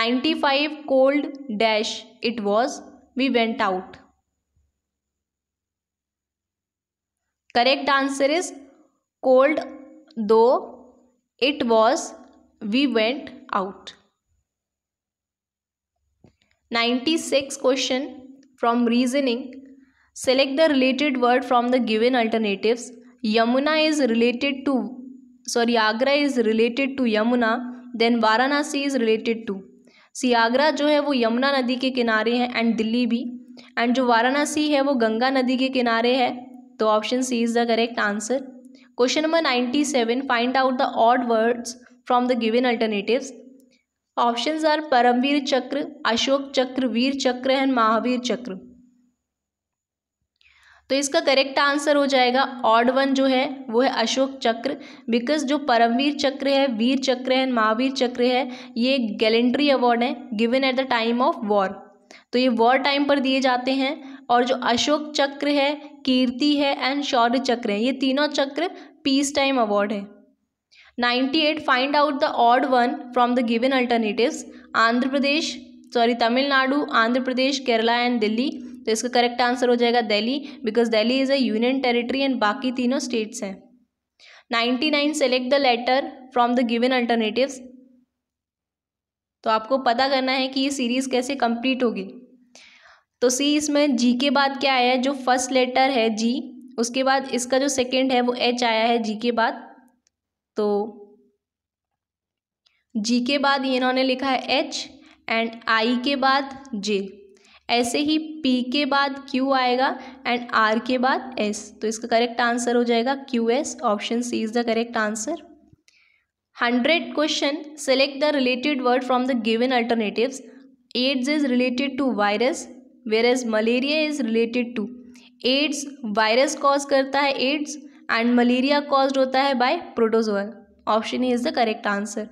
95 cold dash it was we went out correct answer is cold though it was we went out ninety six question from reasoning select the related word from the given alternatives Yamuna is related to sorry Agra is related to Yamuna then Varanasi is related to C Agra जो है वो यमुना नदी के किनारे हैं एंड दिल्ली भी एंड जो वाराणसी है वो गंगा नदी के किनारे है तो option C is the correct answer question number ninety seven find out the odd words from the given alternatives options are Paramvir Chakra Ashok चक्र वीर चक्र एंड महावीर चक्र तो इसका करेक्ट आंसर हो जाएगा ऑड वन जो है वो है अशोक चक्र बिकॉज जो परमवीर चक्र है वीर चक्र है महावीर चक्र है ये गैलेंट्री अवार्ड है given at the time of war तो ये वॉर टाइम पर दिए जाते हैं और जो अशोक चक्र है कीर्ति है एंड शौर्य चक्र है ये तीनों चक्र पीस टाइम अवार्ड है 98 find out the odd one from the given alternatives Andhra Pradesh sorry Tamil Nadu Andhra Pradesh Kerala and Delhi तो इसका करेक्ट आंसर हो जाएगा Delhi because Delhi is a union territory and बाकी तीनों स्टेट्स हैं ninety nine select the letter from the given alternatives तो आपको पता करना है कि ये सीरीज़ कैसे कंप्लीट होगी तो सी इसमें जी के बाद क्या आया है जो फर्स्ट लेटर है जी उसके बाद इसका जो सेकेंड है वो एच आया है जी के बाद तो जी के बाद इन्होंने लिखा है एच एंड आई के बाद जे ऐसे ही पी के बाद क्यू आएगा एंड आर के बाद एस तो इसका करेक्ट आंसर हो जाएगा Q S option C is the correct answer hundred question select the related word from the given alternatives AIDS is related to virus whereas malaria is related to AIDS virus cause करता है एड्स एंड मलेरिया कॉज्ड होता है by protozoal option A is the correct answer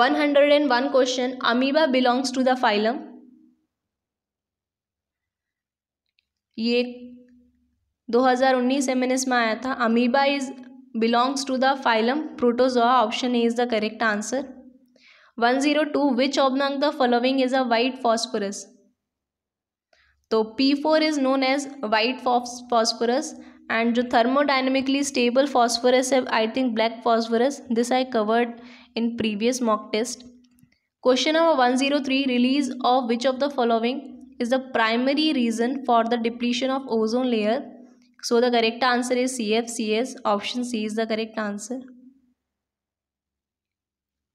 one hundred and one question amoeba belongs to the phylum ये 2019 हजार उन्नीस एम एन में आया था amoeba is belongs to the phylum Protozoa option A is the correct answer one zero two which among the following is a white phosphorus तो P four is known as white phosphorus and the thermodynamically stable phosphorus I think black phosphorus this I covered in previous mock test. Question number 103 release of which of the following is the primary reason for the depletion of ozone layer. So the correct answer is CFCS option C is the correct answer.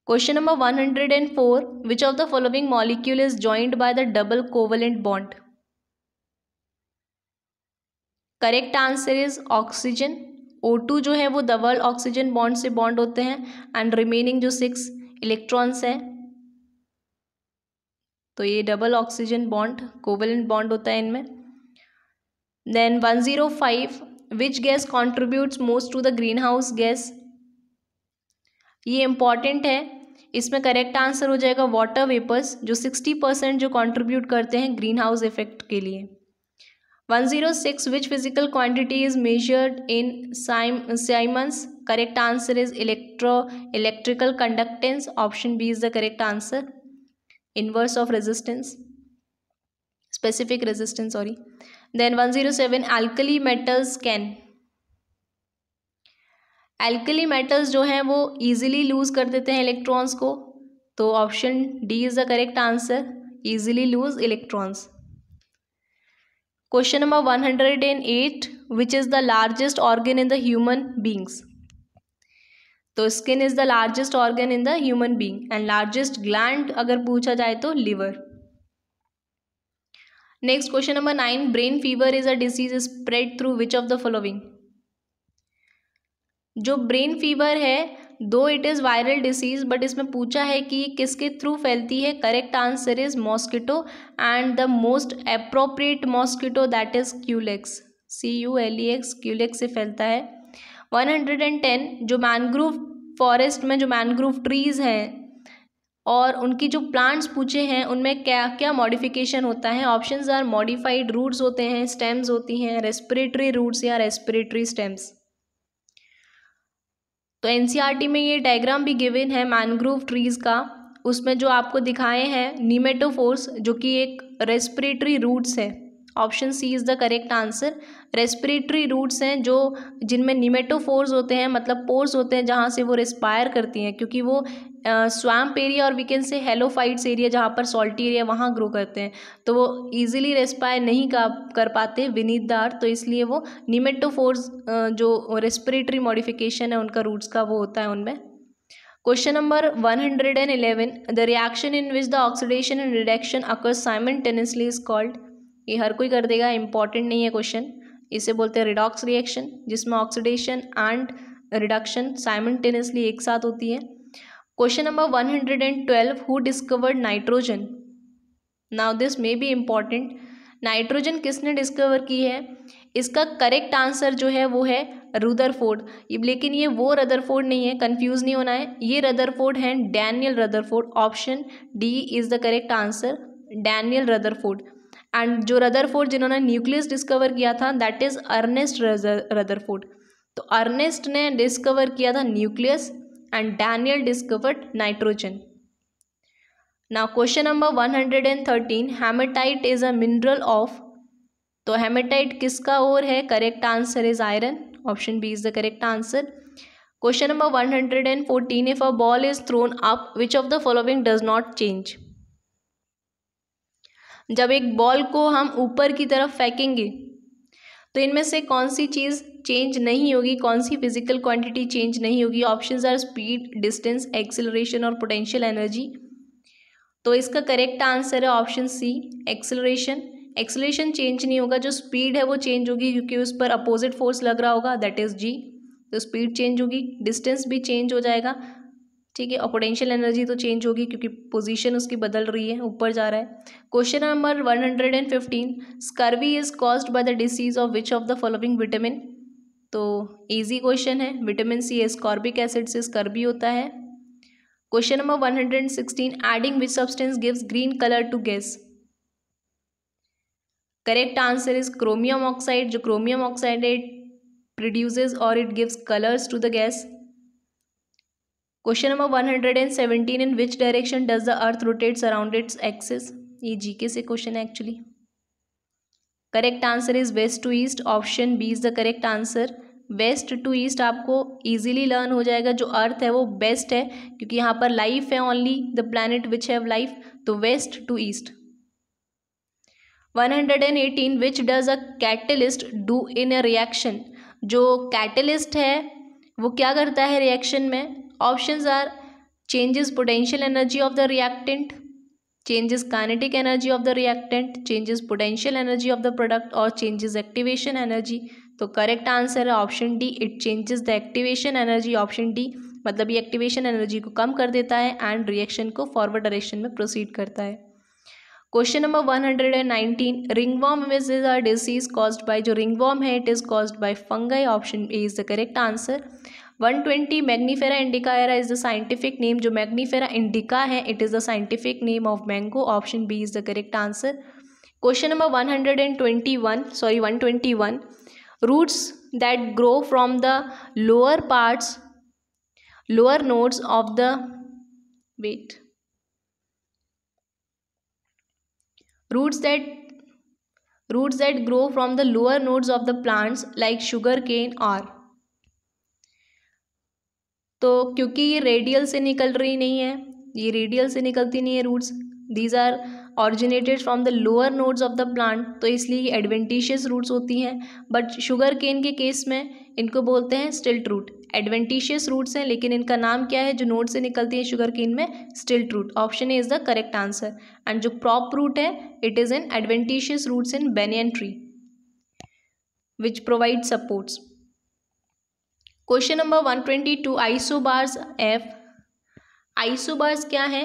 Question number 104 which of the following molecule is joined by the double covalent bond. Correct answer is oxygen O two जो है वो डबल ऑक्सीजन बॉन्ड से बॉन्ड होते हैं एंड रिमेनिंग जो सिक्स इलेक्ट्रॉन्स हैं तो ये double oxygen bond covalent bond होता है इनमें then one zero five which gas contributes most to the green house gas ये इम्पॉर्टेंट है इसमें करेक्ट आंसर हो जाएगा वाटर वेपर्स जो सिक्सटी परसेंट जो कॉन्ट्रीब्यूट करते हैं ग्रीन हाउस इफेक्ट के लिए one zero six which physical quantity is measured in siemens correct answer is electro electrical conductance option B is the correct answer inverse of resistance specific resistance sorry then one zero seven alkali metals can alkali metals जो हैं वो ईजिली लूज कर देते हैं इलेक्ट्रॉन्स को तो option D is the correct answer easily lose electrons hundred and eight which is the largest organ in the human beings तो skin is the largest organ in the human being and largest gland अगर पूछा जाए तो liver next question number nine brain fever is a disease spread through which of the following जो ब्रेन फीवर है दो it is viral disease but इसमें पूछा है कि किसके थ्रू फैलती है correct answer is mosquito and the most appropriate mosquito that is Culex C U L E X Culex से फैलता है वन हंड्रेड एंड टेन जो मैनग्रोव फॉरेस्ट में जो मैनग्रोव ट्रीज़ हैं और उनकी जो प्लांट्स पूछे हैं उनमें क्या क्या मॉडिफिकेशन होता है ऑप्शंस आर मॉडिफाइड रूट्स होते हैं स्टेम्स होती हैं रेस्पिरेटरी रूट्स या रेस्पिरेटरी स्टेम्स तो एन e में ये डायग्राम भी गिवन है मैनग्रोव ट्रीज़ का उसमें जो आपको दिखाए हैं नीमेटोफोर्स जो कि एक रेस्पिरेटरी रूट्स है option C is the correct answer respiratory roots हैं जो जिनमें निमेटोफोर्स होते हैं मतलब पोर्स होते हैं जहाँ से वो रेस्पायर करती हैं क्योंकि वो स्वैम्प एरिया और वीकेंड से हेलोफाइट्स एरिया जहाँ पर सॉल्टी एरिया वहाँ ग्रो करते हैं तो वो ईजिली रेस्पायर नहीं कर पाते विनीत दार तो इसलिए वो निमेटोफोर्स जो रेस्पिरेटरी मॉडिफिकेशन है उनका रूट्स का वो होता है उनमें question number one hundred and eleven the reaction in which the oxidation and reduction occurs simultaneously is called ये हर कोई कर देगा इंपॉर्टेंट नहीं है क्वेश्चन इसे बोलते हैं रिडॉक्स रिएक्शन जिसमें ऑक्सीडेशन एंड रिडक्शन साइमल्टेनियसली एक साथ होती है question number one hundred and twelve who discovered nitrogen now this may be important nitrogen किसने डिस्कवर की है इसका करेक्ट आंसर जो है वो है रुदरफोर्ड लेकिन ये वो रदरफोर्ड नहीं है कंफ्यूज नहीं होना है ये रदरफोर्ड है Daniel Rutherford option D is the correct answer Daniel Rutherford and जो रदरफोर्ड जिन्होंने न्यूक्लियस डिस्कवर किया था दैट इज़ अर्नेस्ट रदरफोर्ड तो अर्नेस्ट ने डिस्कवर किया था nucleus and Daniel discovered nitrogen ना question number one hundred and thirteen haematite is a mineral of तो हेमेटाइट किसका और है correct answer is iron option B is the correct answer question number one hundred and fourteen if a ball is thrown up which of the following does not change जब एक बॉल को हम ऊपर की तरफ फेंकेंगे तो इनमें से कौन सी चीज़ चेंज नहीं होगी कौन सी फिजिकल क्वांटिटी चेंज नहीं होगी options are speed distance acceleration और पोटेंशियल एनर्जी तो इसका करेक्ट आंसर है option C acceleration acceleration change नहीं होगा जो स्पीड है वो चेंज होगी क्योंकि उस पर अपोजिट फोर्स लग रहा होगा दैट इज़ जी तो स्पीड चेंज होगी डिस्टेंस भी चेंज हो जाएगा ठीक है और पोटेंशियल एनर्जी तो चेंज होगी क्योंकि पोजीशन उसकी बदल रही है ऊपर जा रहा है question number one hundred and fifteen scurvy is caused by the disease of which of the following vitamin तो इजी क्वेश्चन है विटामिन सी एस्कॉर्बिक एसिड से स्कर्वी होता है question number one hundred and sixteen adding which substance gives green colour to gas correct answer is chromium oxide जो क्रोमियम ऑक्साइड इट प्रोड्यूसेज और it gives colours to the gas question number one hundred and seventeen in which direction does the earth rotate around its axis ये जीके से क्वेश्चन है actually correct answer is west to east option B is the correct answer west to east आपको ईजिली लर्न हो जाएगा जो अर्थ है वो बेस्ट है क्योंकि यहाँ पर लाइफ है only the planet which have life तो west to east one hundred and eighteen which does a catalyst do in a reaction जो कैटलिस्ट है वो क्या करता है रिएक्शन में options are changes potential energy of the reactant changes kinetic energy of the reactant changes potential energy of the product or changes activation energy तो करेक्ट आंसर है option D it changes the activation energy option D मतलब ये एक्टिवेशन एनर्जी को कम कर देता है एंड रिएक्शन को फॉरवर्ड डायरेक्शन में प्रोसीड करता है question number one hundred and nineteen ring worm which is are disease caused by जो रिंग वॉम है it is caused by fungi option A is the correct answer one twenty Mangifera indica era is the scientific name जो मैग्नीफेरा इंडिका है it is the scientific name of mango option B is the correct answer question number one hundred and twenty one sorry one twenty one roots that grow from the lower parts lower nodes of the wet roots that roots that grow from the lower nodes of the plants like sugar cane are तो क्योंकि ये रेडियल से निकल रही नहीं है ये रेडियल से निकलती नहीं है roots these are originated from the lower nodes of the plant तो इसलिए ये एडवेंटिशियस रूट्स होती हैं बट शुगर केन के केस में इनको बोलते हैं स्टिल्ट रूट एडवेंटिशियस रूट्स हैं लेकिन इनका नाम क्या है जो नोड से निकलती है शुगर केन में stilt root option A is the correct answer and जो प्रॉप रूट है it is an adventitious roots in banyan tree which provide supports question number one twenty two isobars F isobars क्या है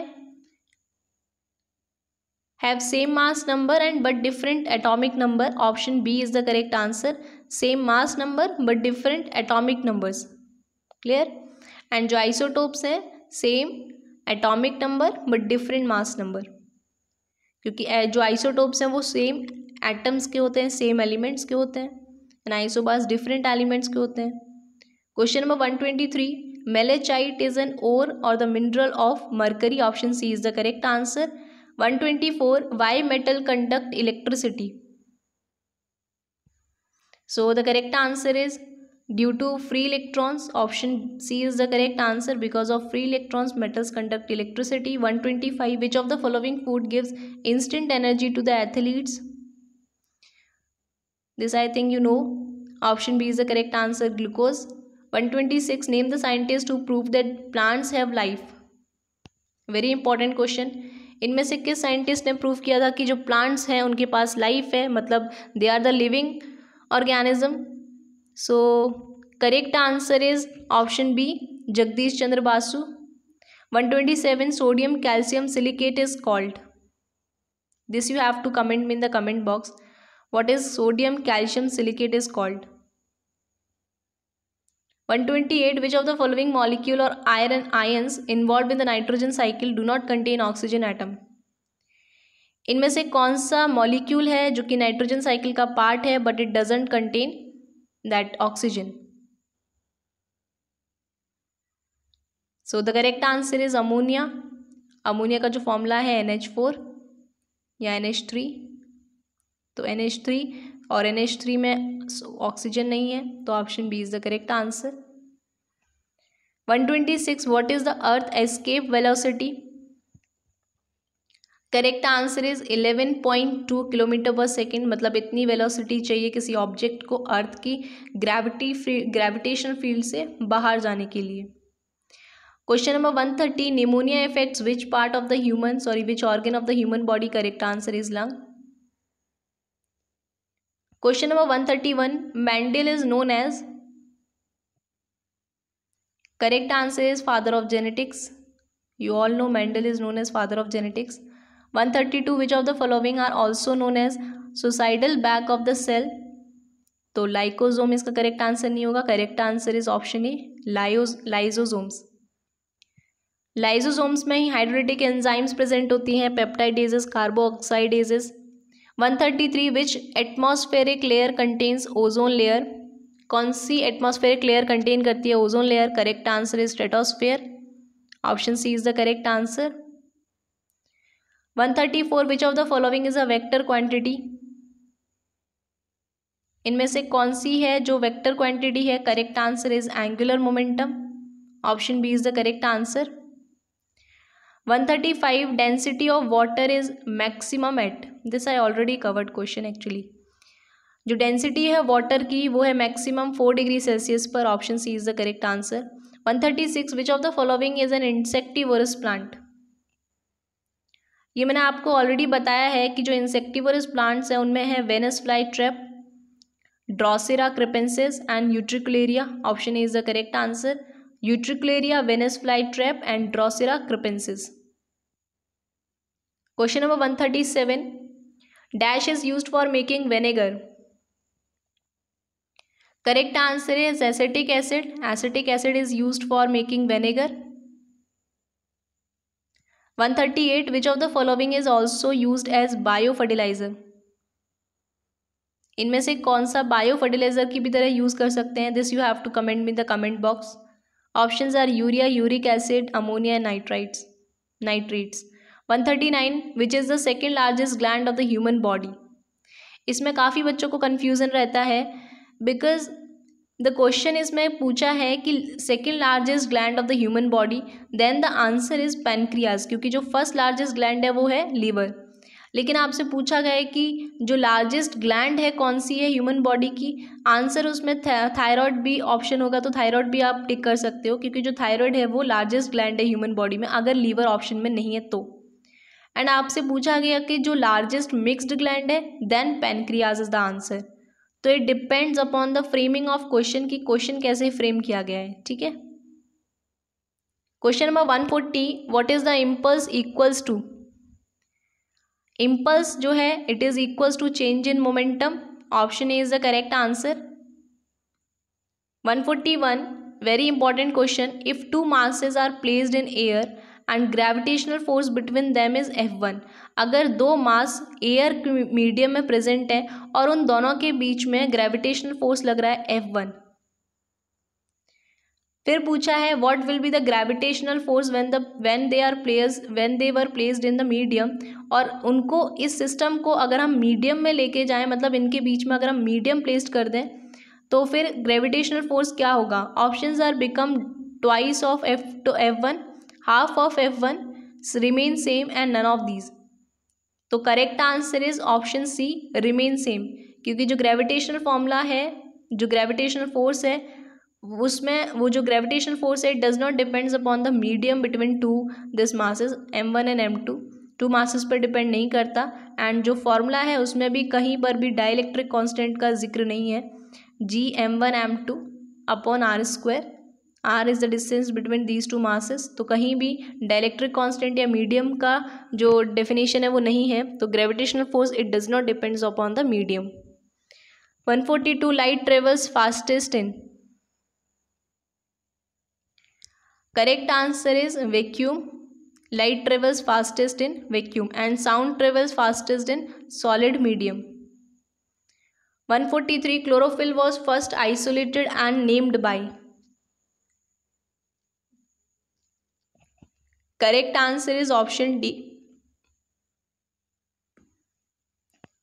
have same mass number and but different atomic number option B is the correct answer same mass number but different atomic numbers clear and जो आइसोटोप्स हैं same atomic number but different mass number क्योंकि जो आइसोटोप्स हैं वो सेम एटम्स के होते हैं सेम एलिमेंट्स के होते हैं एंड आइसोबार्स डिफरेंट एलिमेंट्स के होते हैं Question number 123. Malachite is an ore or the mineral of mercury. Option C is the correct answer. 124. Why metal conduct electricity? So the correct answer is due to free electrons. Option C is the correct answer because of free electrons metals conduct electricity. 125. Which of the following food gives instant energy to the athletes? This I think you know. Option B is the correct answer glucose. 126 name the scientist who proved that plants have life very important question in my case scientist ne prove kiya tha ki jo plants have unke life hai matlab they are the living organism so correct answer is option b jagdish chandra basu 127 sodium calcium silicate is called this you have to comment me in the comment box what is sodium calcium silicate is called 128 which of the following molecule or iron ions involved in the nitrogen cycle do not contain oxygen atom इनमें से कौन सा मॉलिक्यूल है जो कि नाइट्रोजन साइकिल का पार्ट है but it doesn't contain that oxygen so the correct answer is ammonia ammonia का जो फॉर्मूला है एन एच फोर या एन एच थ्री तो एन एच थ्री और एन एच थ्री में ऑक्सीजन नहीं है तो option B is the correct answer one twenty six what is the earth escape velocity correct answer is eleven point two kilometre per second मतलब इतनी वेलोसिटी चाहिए किसी ऑब्जेक्ट को अर्थ की ग्रेविटी फील्ड ग्रेविटेशन फील्ड से बाहर जाने के लिए question number one thirty pneumonia affects which part of the human sorry which organ of the human body correct answer is lung question number one thirty one Mendel is known as correct answer is father of genetics no Mendel is known as father of genetics one thirty two which of the following are also known as suicidal bag of the cell तो लाइकोजोम इसका करेक्ट आंसर नहीं होगा correct answer is option A lyse lysosomes lysosomes में ही हाइड्रोटिक एंजाइम्स प्रेजेंट होती हैं peptidases carboxylases one thirty three which atmospheric layer contains ozone layer कौन सी एटमोस्फेरिक लेयर कंटेन करती है ozone layer correct answer is stratosphere option C is the correct answer one thirty four which of the following is a vector quantity इनमें से कौन सी है जो वेक्टर क्वांटिटी है correct answer is angular momentum option B is the correct answer 135 density of water is maximum at this I already covered question actually जो डेंसिटी है वाटर की वो है मैक्सिमम फोर डिग्री सेल्सियस पर option C is the correct answer one thirty six which of the following is an insectivorous plant ये मैंने आपको ऑलरेडी बताया है कि जो इंसेक्टिवरस प्लांट्स हैं उनमें है Venus fly trap Drosera capensis and Utricularia option A is the correct answer Utricularia Venus fly trap and Drosera capensis question number one thirty seven dash is use for making vinegar correct answer is acetic acid acetic acid is use for making vinegar one thirty eight which of the following is also use as bio fertiliser इनमें से कौन सा बायो फर्टिलाइजर की भी तरह यूज़ कर सकते हैं this you have to comment me the comment box option are urea uric acid ammonia nitrites nitrates one thirty nine which is the second largest gland of the human body इसमें काफ़ी बच्चों को कन्फ्यूज़न रहता है बिकॉज द क्वेश्चन इसमें पूछा है कि second largest gland of the human body then the answer is pancreas क्योंकि जो फर्स्ट लार्जेस्ट ग्लैंड है वो है लीवर लेकिन आपसे पूछा गया है कि जो लार्जेस्ट ग्लैंड है कौन सी है ह्यूमन बॉडी की आंसर उसमें थायराइड भी ऑप्शन होगा तो थायराइड भी आप टिक कर सकते हो क्योंकि जो थायराइड है वो लार्जेस्ट ग्लैंड है ह्यूमन बॉडी में अगर लीवर ऑप्शन में नहीं है तो एंड आपसे पूछा गया कि जो लार्जेस्ट मिक्सड ग्लैंड है then pancreas is the answer तो it depends upon the framing of question कि क्वेश्चन कैसे फ्रेम किया गया है ठीक है question number one forty what is the impulse equals to impulse जो है it is equals to change in momentum option A is the correct answer one forty one very important question if two masses are placed in air and gravitational force between them is F one अगर दो मास एयर मीडियम में प्रेजेंट है और उन दोनों के बीच में ग्रेविटेशनल फोर्स लग रहा है एफ वन फिर पूछा है what will be the gravitational force when the when they are place when they were placed in the medium और उनको इस सिस्टम को अगर हम मीडियम में लेके जाएं मतलब इनके बीच में अगर हम मीडियम प्लेस्ड कर दें तो फिर ग्रेविटेशनल फोर्स क्या होगा options are become twice of F two F one half of F one remain same and none of these तो correct answer is option C remain same क्योंकि जो ग्रेविटेशनल फॉर्मूला है जो ग्रेविटेशनल फोर्स है उसमें वो जो ग्रेविटेशन फोर्स है it does not depends upon the medium between two this masses M one and M two two masses पर डिपेंड नहीं करता एंड जो फॉर्मूला है उसमें भी कहीं पर भी डाइलेक्ट्रिक इलेक्ट्रिक कॉन्स्टेंट का जिक्र नहीं है G M one M two upon R square R is the distance between these two masses तो कहीं भी डायलैक्ट्रिक कॉन्स्टेंट या मीडियम का जो डेफिनेशन है वो नहीं है तो gravitational force it does not depends upon the medium 142 light travels fastest in correct answer is vacuum light travels fastest in vacuum and sound travels fastest in solid medium 143 chlorophyll was first isolated and named by correct answer is option D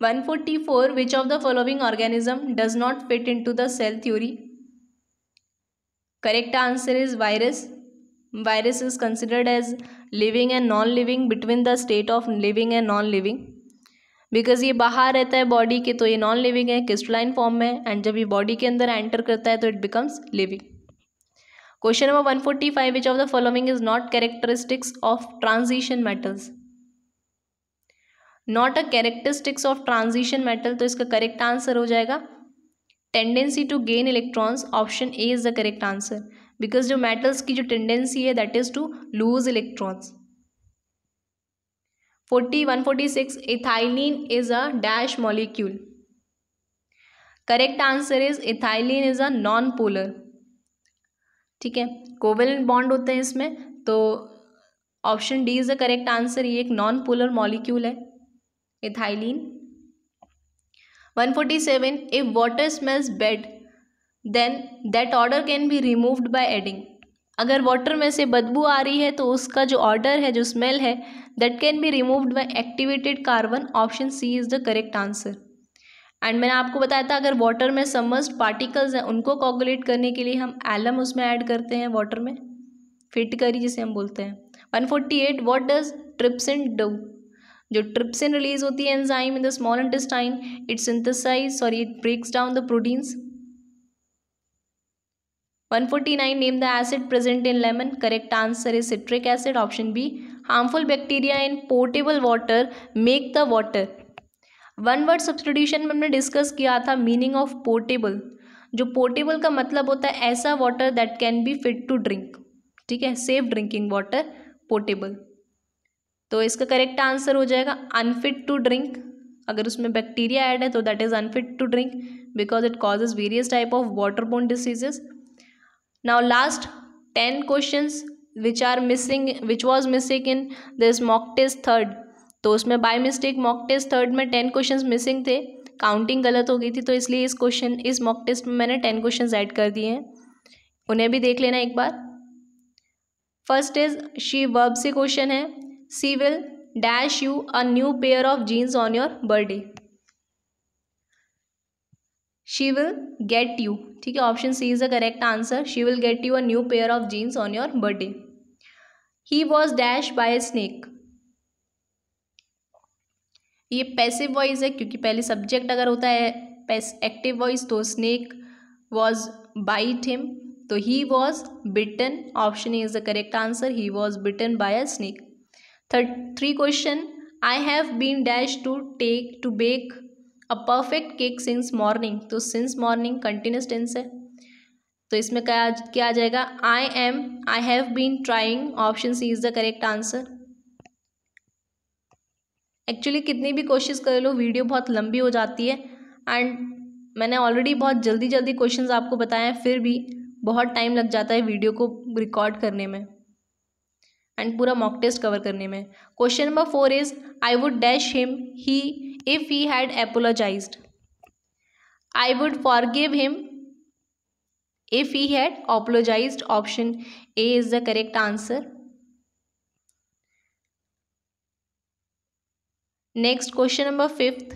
144 forty four which of the following organism does not fit in to the cell theory correct answer is virus virus is considered as living and non living between the state of living and non living because ये बाहर रहता है बॉडी के तो ये नॉन लिविंग है किस्टलाइन फॉर्म में एंड जब ये बॉडी के अंदर एंटर करता है तो it becomes living Option number 145 Which of the following is not characteristics of transition metals? Not a characteristics of transition metal तो इसका correct answer हो जाएगा Tendency to gain electrons option A is the correct answer because जो metals की जो tendency है that is to lose electrons 40, ethylene is a dash molecule correct answer is ethylene is a non-polar ठीक है कोवेलेंट बॉन्ड होते हैं इसमें तो option D is the correct answer ये एक नॉन पोलर मॉलिक्यूल है ethylene one forty seven if water smells bad then that odour can be removed by adding अगर वाटर में से बदबू आ रही है तो उसका जो ऑर्डर है जो स्मेल है that can be removed by activated carbon option C is the correct answer and मैंने आपको बताया था अगर वाटर में समस्ट पार्टिकल्स हैं उनको कॉगुलेट करने के लिए हम एलम उसमें ऐड करते हैं वाटर में फिट करी जिसे हम बोलते हैं one forty eight what does trypsin do जो ट्रिप्सिन रिलीज होती है enzyme in the small intestine it synthesise sorry it breaks down the proteins nine name the acid present in lemon correct answer is citric acid option B harmful bacteria in portable water make the water one word substitution में हमने डिस्कस किया था मीनिंग ऑफ पोर्टेबल जो पोर्टेबल का मतलब होता है ऐसा water that can be fit to drink ठीक है सेफ ड्रिंकिंग वाटर पोर्टेबल तो इसका करेक्ट आंसर हो जाएगा अनफिट टू ड्रिंक अगर उसमें बैक्टीरिया ऐड है तो that is unfit to drink because it causes various type of water borne diseases now last ten question which are missing which was missing in this mock test third तो उसमें by mistake mock test third में टेन क्वेश्चंस मिसिंग थे काउंटिंग गलत हो गई थी तो इसलिए इस क्वेश्चन इस मॉक टेस्ट में मैंने टेन क्वेश्चन ऐड कर दिए हैं उन्हें भी देख लेना एक बार फर्स्ट इज शी वर्ब से क्वेश्चन है she will dash you a new pair of jeans on your birthday she will get you ठीक है option C is the correct answer she will get you a new pair of jeans on your birthday he was dash by snake ये पैसिव वॉइस है क्योंकि पहले सब्जेक्ट अगर होता है एक्टिव वॉइस तो स्नेक वॉज बाइट हिम तो he was bitten option is the correct answer he was bitten by a snake third three question I have been dash to take to bake a perfect cake since morning तो सिंस मॉर्निंग कंटिन्यूस टेंस है तो इसमें क्या क्या आ जाएगा I am I have been trying option C is the correct answer actually कितनी भी कोशिश कर लो वीडियो बहुत लंबी हो जाती है एंड मैंने ऑलरेडी बहुत जल्दी जल्दी क्वेश्चन आपको बताए हैं फिर भी बहुत टाइम लग जाता है वीडियो को रिकॉर्ड करने में एंड पूरा मॉक टेस्ट कवर करने में question number four is I would dash him he if he had apologise I would forgive him if he had apologise option A is the correct answer next question number fifth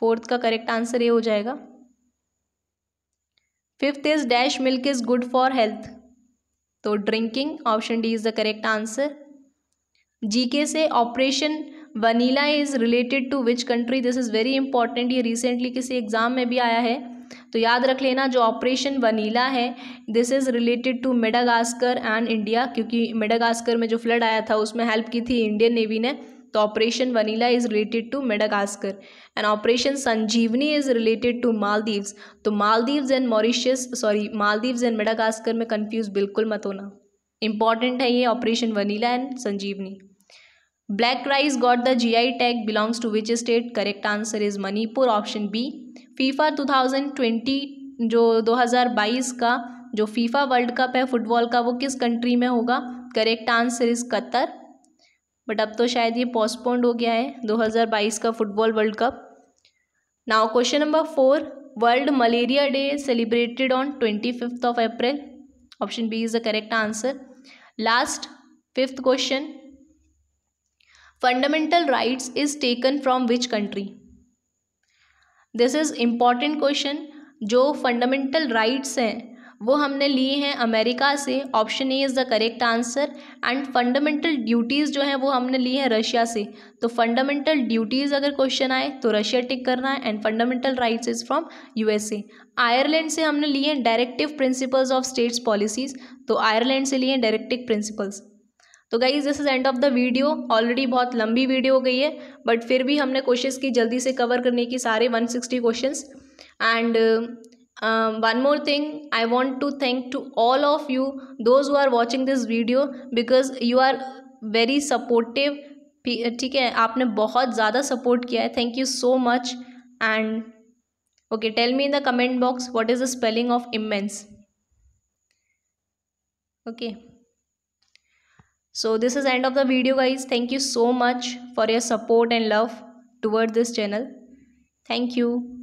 fourth का करेक्ट आंसर ये हो जाएगा fifth is dash milk is good for health तो drinking option D is the correct answer GK से operation vanilla is related to which country this is very important ये रिसेंटली किसी एग्जाम में भी आया है तो याद रख लेना जो ऑपरेशन वनीला है this is related to Madagascar and India क्योंकि मेडागास्कर में जो फ्लड आया था उसमें हेल्प की थी इंडियन नेवी ने तो operation vanilla is related to Madagascar and operation Sanjeevani is related to Maldives तो Maldives and Mauritius sorry Maldives and Madagascar में कन्फ्यूज बिल्कुल मत होना इंपॉर्टेंट है ये operation vanilla and Sanjeevani black rice got the G I tag belongs to which state correct answer is Manipur option B FIFA two thousand twenty जो दो हज़ार बाईस का जो फीफा वर्ल्ड कप है फुटबॉल का वो किस कंट्री में होगा correct answer is Qatar but अब तो शायद ये पोस्टपोन्ड हो गया है 2022 का football world cup now question number four world malaria day celebrated on twenty fifth of April option B is the correct answer last fifth question fundamental rights is taken from which country this is important question जो फंडामेंटल राइट्स हैं वो हमने लिए हैं अमेरिका से option A is the correct answer and fundamental duties जो हैं वो हमने लिए हैं रशिया से तो फंडामेंटल ड्यूटीज़ अगर क्वेश्चन आए तो रशिया टिक करना है and fundamental rights is from USA Ireland से हमने लिए हैं directive principles of states policies तो आयरलैंड से लिए हैं डायरेक्टिव प्रिंसिपल्स तो guys this is end of the video already बहुत लंबी वीडियो हो गई है बट फिर भी हमने कोशिश की जल्दी से कवर करने की सारे one sixty question and um, one more thing i want to thank to all of you those who are watching this video because you are very supportive ठीक है आपने बहुत ज़्यादा सपोर्ट किया है thank you so much and okay tell me in the comment box what is the spelling of immense okay so this is end of the video guys thank you so much for your support and love toward this channel thank you